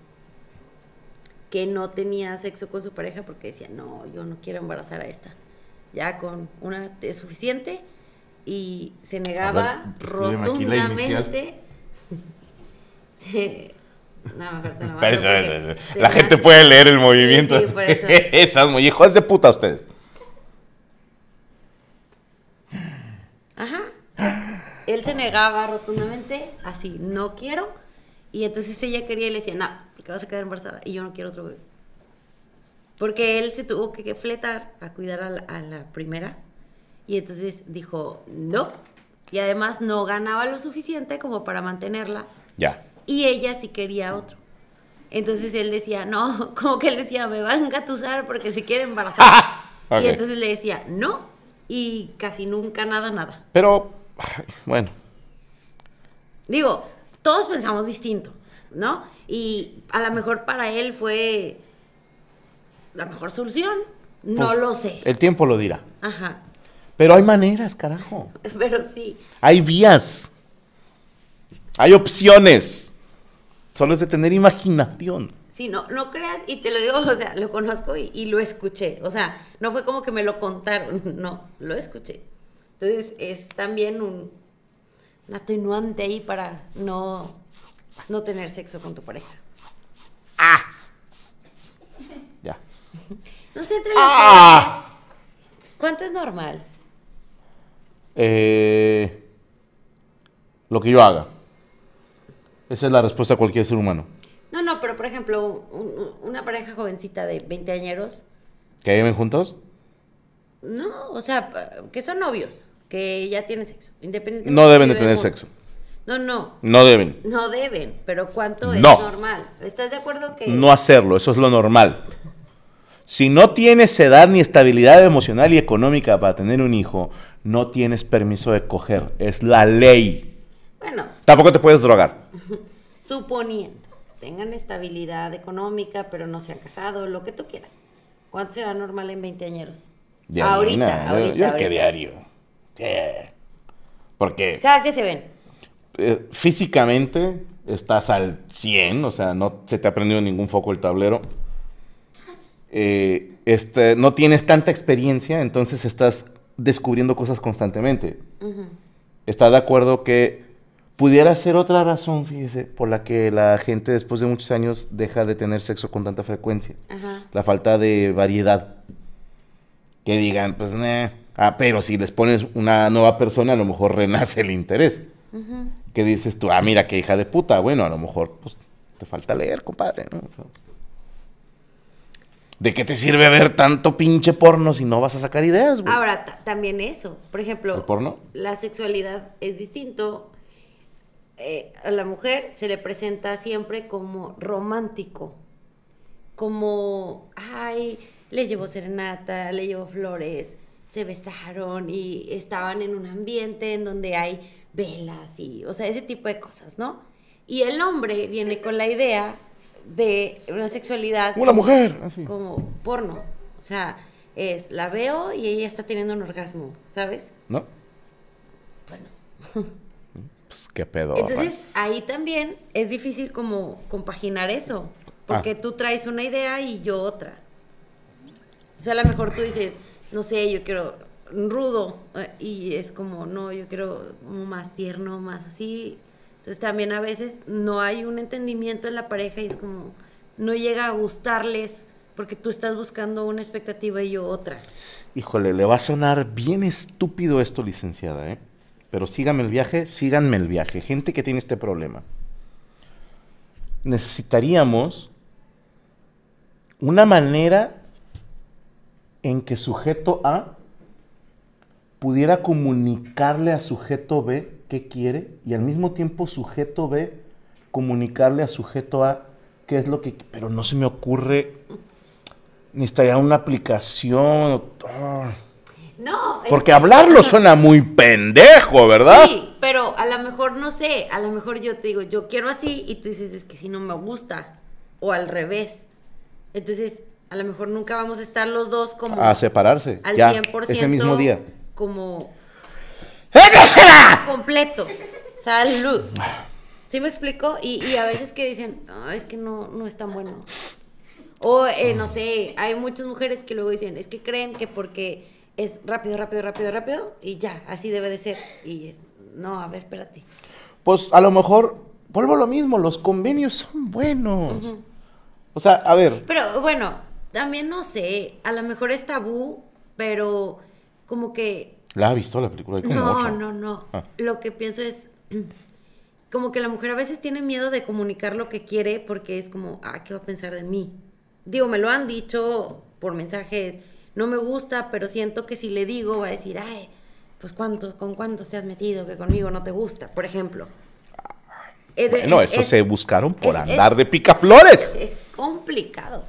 que no tenía sexo con su pareja porque decía, no, yo no quiero embarazar a esta. Ya con una es suficiente y se negaba rotundamente. <laughs> la <laughs> gente puede leer el movimiento. <laughs> Esas muy hijos de puta ustedes. Él se negaba rotundamente, así, no quiero. Y entonces ella quería y le decía, no, porque vas a quedar embarazada y yo no quiero otro bebé. Porque él se tuvo que, fletar a cuidar a la, primera. Y entonces dijo, no. Y además no ganaba lo suficiente como para mantenerla. Ya. Y ella sí quería otro. Entonces él decía, no, <laughs> como que él decía, me van a engatusar porque si quiere embarazar. <laughs> Y entonces le decía, no, y casi nunca nada, nada. Pero <sighs> bueno. Digo, todos pensamos distinto, ¿no? Y a lo mejor para él fue la mejor solución. No pues, lo sé. El tiempo lo dirá. Ajá. Pero hay maneras, carajo. <laughs> Pero sí. Hay vías. Hay opciones. Solo es de tener imaginación. Sí, no, no creas, y te lo digo, o sea, lo conozco y lo escuché. O sea, no fue como que me lo contaron, <laughs> no, lo escuché. Entonces es también un, atenuante ahí para no, no tener sexo con tu pareja. ¡Ah! <laughs> Ya. <laughs> No sé, entre ah. ¿Cuánto es normal? Eh, lo que yo haga. Esa es la respuesta a cualquier ser humano. No, no, pero por ejemplo, una pareja jovencita de 20 añeros. ¿Que viven juntos? No, o sea, que son novios que ya tiene sexo, No deben de tener sexo. No, no. No deben. No deben, pero ¿cuánto es normal? ¿Estás de acuerdo que...? No hacerlo, eso es lo normal. Si no tienes edad ni estabilidad emocional y económica para tener un hijo, no tienes permiso de coger. Es la ley. Bueno. Tampoco te puedes drogar. <laughs> Suponiendo, tengan estabilidad económica, pero no se han casado, lo que tú quieras. ¿Cuánto será normal en veinteañeros? Ahorita, ahorita, ahorita. diario. Porque. ¿Cada que se ven? Eh, físicamente estás al 100, o sea, no se te ha prendido ningún foco el tablero. Eh, este, no tienes tanta experiencia, entonces estás descubriendo cosas constantemente. Estás Está de acuerdo que pudiera ser otra razón, fíjese, por la que la gente después de muchos años deja de tener sexo con tanta frecuencia. La falta de variedad. Que digan, pues, nah, Ah, pero si les pones una nueva persona, a lo mejor renace el interés. ¿Qué dices tú, ah, mira, qué hija de puta. Bueno, a lo mejor pues, te falta leer, compadre. ¿De qué te sirve ver tanto pinche porno si no vas a sacar ideas, güey? Ahora, también eso. Por ejemplo, ¿El porno? la sexualidad es distinto. Eh, a la mujer se le presenta siempre como romántico. Como, ay, le llevo serenata, le llevo flores, se besaron y estaban en un ambiente en donde hay velas y, o sea, ese tipo de cosas, ¿no? Y el hombre viene con la idea de una sexualidad... Una mujer, así. Ah, como porno. O sea, es, la veo y ella está teniendo un orgasmo, ¿sabes? No. Pues no. <laughs> pues qué pedo. Entonces, pues. ahí también es difícil como compaginar eso, porque ah. tú traes una idea y yo otra. O sea, a lo mejor tú dices, no sé, yo quiero rudo eh, y es como, no, yo quiero más tierno, más así. Entonces también a veces no hay un entendimiento en la pareja y es como, no llega a gustarles porque tú estás buscando una expectativa y yo otra. Híjole, le va a sonar bien estúpido esto, licenciada, ¿eh? Pero síganme el viaje, síganme el viaje. Gente que tiene este problema. Necesitaríamos una manera en que sujeto A pudiera comunicarle a sujeto B qué quiere y al mismo tiempo sujeto B comunicarle a sujeto A qué es lo que... Pero no se me ocurre ni estaría una aplicación. No. Porque hablarlo suena muy pendejo, ¿verdad? Sí, pero a lo mejor no sé, a lo mejor yo te digo, yo quiero así y tú dices, es que si no me gusta, o al revés. Entonces, a lo mejor nunca vamos a estar los dos como... A separarse. Al 100%. Ese mismo día. Como... Completos. Salud. ¿Sí me explico? Y, a veces que dicen, ah, es que no, no es tan bueno. O, eh, no sé, hay muchas mujeres que luego dicen, es que creen que porque es rápido, rápido, rápido, rápido, y ya, así debe de ser. Y es, no, a ver, espérate. Pues a lo mejor, vuelvo a lo mismo, los convenios son buenos. O sea, a ver. Pero bueno, también no sé, a lo mejor es tabú, pero como que... ¿La ha visto la película? no, no, no, ah. Lo que pienso es <clears throat> como que la mujer a veces tiene miedo de comunicar lo que quiere porque es como, ah, ¿qué va a pensar de mí? Digo, me lo han dicho por mensajes, no me gusta, pero siento que si le digo va a decir, ay, pues con cuántos te has metido que conmigo no te gusta, por ejemplo. no eso se buscaron por andar de picaflores. Es complicado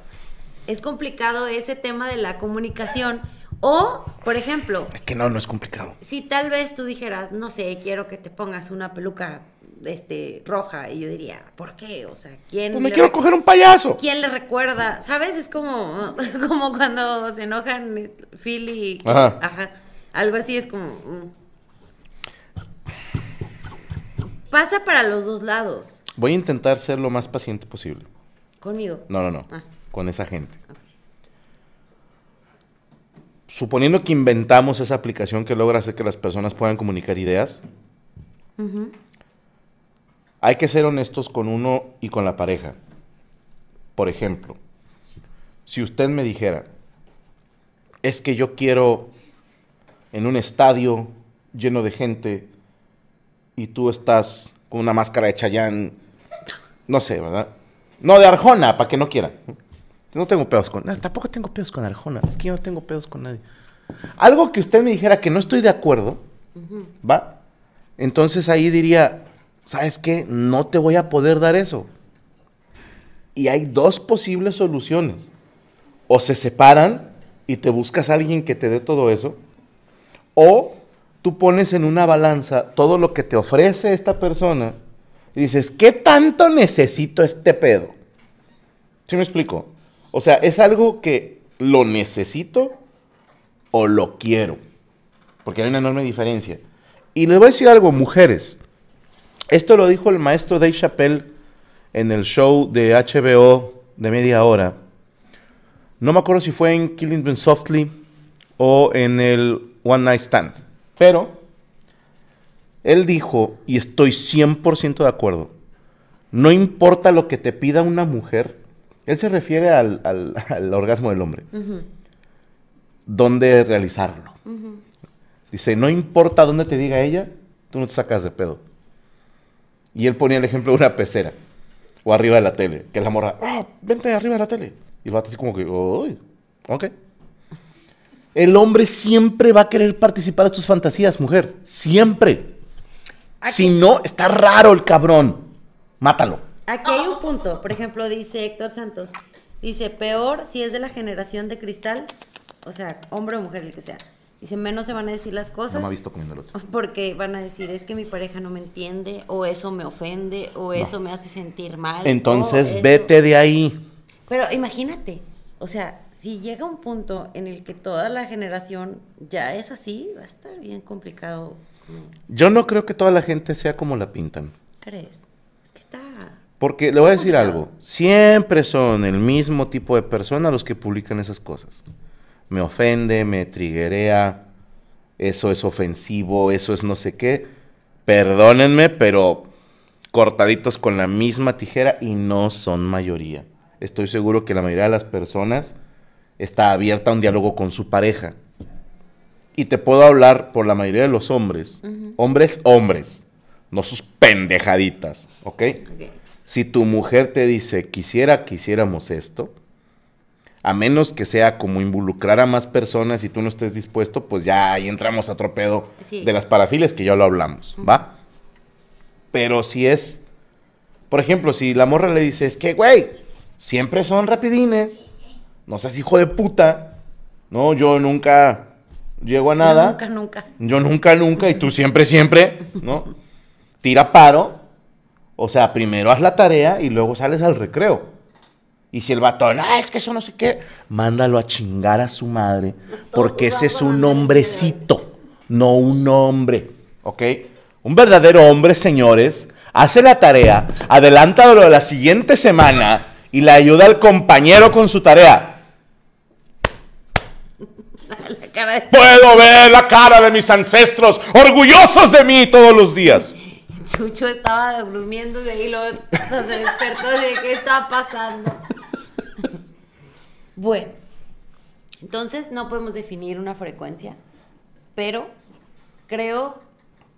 es complicado ese tema de la comunicación. O, por ejemplo... Es que no, no es complicado. Si, tal vez tú dijeras, no sé, quiero que te pongas una peluca este, roja. Y yo diría, ¿por qué? O sea, ¿quién. Pues me quiero coger un payaso. ¿Quién le recuerda? ¿Sabes? Es como, <laughs> como cuando se enojan este, Phil Ajá. ajá. Algo así es como. Mm. Pasa para los dos lados. Voy a intentar ser lo más paciente posible. ¿Conmigo? No, no, no. Ah con esa gente. Suponiendo que inventamos esa aplicación que logra hacer que las personas puedan comunicar ideas, hay que ser honestos con uno y con la pareja. Por ejemplo, si usted me dijera, es que yo quiero en un estadio lleno de gente y tú estás con una máscara de Chayán, no sé, ¿verdad? No, de Arjona, para que no quieran. No tengo pedos con. Ah, tampoco tengo pedos con Arjona. Es que yo no tengo pedos con nadie. Algo que usted me dijera que no estoy de acuerdo, ¿va? Entonces ahí diría, ¿sabes qué? No te voy a poder dar eso. Y hay dos posibles soluciones. O se separan y te buscas a alguien que te dé todo eso. O tú pones en una balanza todo lo que te ofrece esta persona y dices, ¿qué tanto necesito este pedo? ¿Sí me explico? O sea, es algo que lo necesito o lo quiero. Porque hay una enorme diferencia. Y les voy a decir algo, mujeres. Esto lo dijo el maestro Dave Chappelle en el show de HBO de media hora. No me acuerdo si fue en Killing Them Softly o en el One Night Stand. Pero él dijo, y estoy 100% de acuerdo, no importa lo que te pida una mujer, él se refiere al, <laughs> orgasmo del hombre. ¿Dónde realizarlo? Dice, no importa dónde te diga ella, tú no te sacas de pedo. Y él ponía el ejemplo de una pecera. O arriba de la tele. Que la morra, ah, vente arriba de la tele. Y el vato así como que, uy, ok. El hombre siempre va a querer participar de tus fantasías, mujer. Siempre. Si no, está raro el cabrón. Mátalo. Aquí hay un punto, por ejemplo, dice Héctor Santos, dice, peor si es de la generación de cristal, o sea, hombre o mujer, el que sea. Dice, menos se van a decir las cosas. No me ha visto comiendo el otro. Porque van a decir, es que mi pareja no me entiende, o eso me ofende, o eso me hace sentir mal. Entonces, vete de ahí. Pero imagínate, o sea, si llega un punto en el que toda la generación ya es así, va a estar bien complicado. Yo no creo que toda la gente sea como la pintan. ¿Crees? Porque le voy a decir algo, siempre son el mismo tipo de personas los que publican esas cosas. Me ofende, me triguerea, eso es ofensivo, eso es no sé qué. Perdónenme, pero cortaditos con la misma tijera y no son mayoría. Estoy seguro que la mayoría de las personas está abierta a un diálogo con su pareja. Y te puedo hablar por la mayoría de los hombres, hombres, hombres, no sus pendejaditas, ¿ok? Si tu mujer te dice, quisiera que hiciéramos esto, a menos que sea como involucrar a más personas y tú no estés dispuesto, pues ya ahí entramos a tropedo de las parafiles que ya lo hablamos, ¿va? Pero si es, por ejemplo, si la morra le dice, es que, güey, siempre son rapidines, no seas hijo de puta, no, yo nunca llego a nada. nunca, nunca. Yo nunca, nunca, y tú siempre, siempre, ¿no? Tira paro, o sea, primero haz la tarea y luego sales al recreo. Y si el vato, no, ah, es que eso no sé qué, mándalo a chingar a su madre, porque ese es un hombrecito, no un hombre, ¿ok? Un verdadero hombre, señores, hace la tarea, adelanta lo de la siguiente semana y le ayuda al compañero con su tarea. Puedo ver la cara de mis ancestros orgullosos de mí todos los días. Chucho estaba durmiendo y lo se despertó de qué estaba pasando. Bueno, entonces no podemos definir una frecuencia, pero creo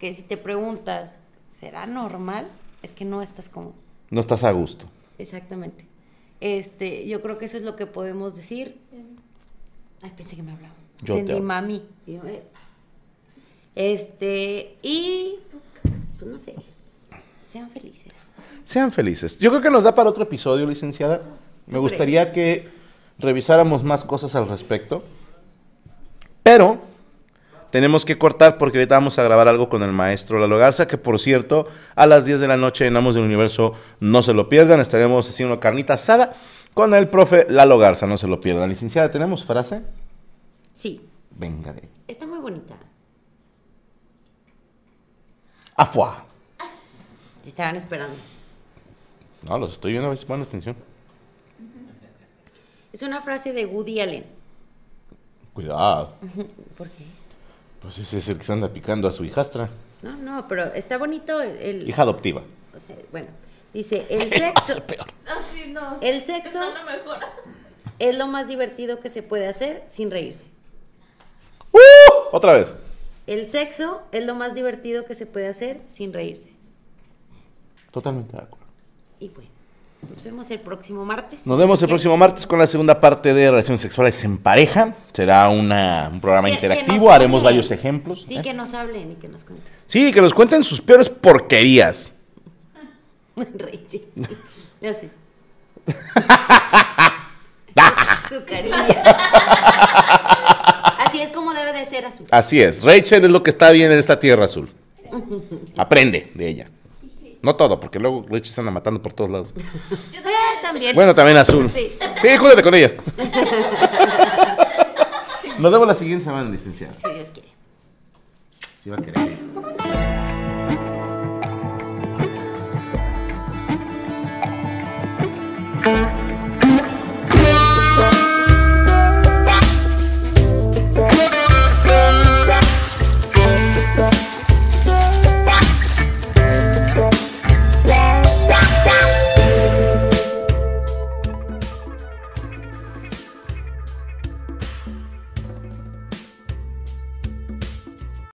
que si te preguntas, ¿será normal? Es que no estás como... No estás a gusto. Exactamente. Este, yo creo que eso es lo que podemos decir. Ay, pensé que me hablaba. Yo mami. Este, y pues, no sé, sean felices. Sean felices. Yo creo que nos da para otro episodio, licenciada. Me gustaría que revisáramos más cosas al respecto. Pero tenemos que cortar porque ahorita vamos a grabar algo con el maestro Lalo Garza, que por cierto, a las 10 de la noche en Amos del Universo, no se lo pierdan, estaremos haciendo una carnita asada con el profe Lalo Garza, no se lo pierdan. Licenciada, ¿tenemos frase? Sí. Venga de. Está muy bonita. ¡Afua! Te estaban esperando. No, los estoy viendo a ver si ponen atención. Es una frase de Woody Allen. Cuidado. ¿Por qué? Pues ese es el que se anda picando a su hijastra. No, no, pero está bonito el... Hija adoptiva. o sea, bueno, dice, el <laughs> sexo, ah, el sexo es lo más divertido que se puede hacer sin reírse. ¡Uh! Otra vez. El sexo es lo más divertido que se puede hacer sin reírse. Totalmente de acuerdo. Y bueno, nos vemos el próximo martes. Nos vemos el próximo martes con la segunda parte de Relaciones Sexuales en Pareja. Será un programa interactivo, haremos varios ejemplos. Sí, ¿eh? que nos hablen y que nos cuenten. Sí, que nos cuenten sus peores porquerías. <laughs> Richie, Ya sé. <laughs> Su cariño. <laughs> es como debe de ser azul. Así es. Rachel es lo que está bien en esta tierra azul. <laughs> Aprende de ella. No todo, porque luego Rachel se anda matando por todos lados. Yo también. Bueno, también azul. Sí, sí con ella. <laughs> Nos vemos la siguiente semana, licenciada. Si Dios quiere. Si va a querer.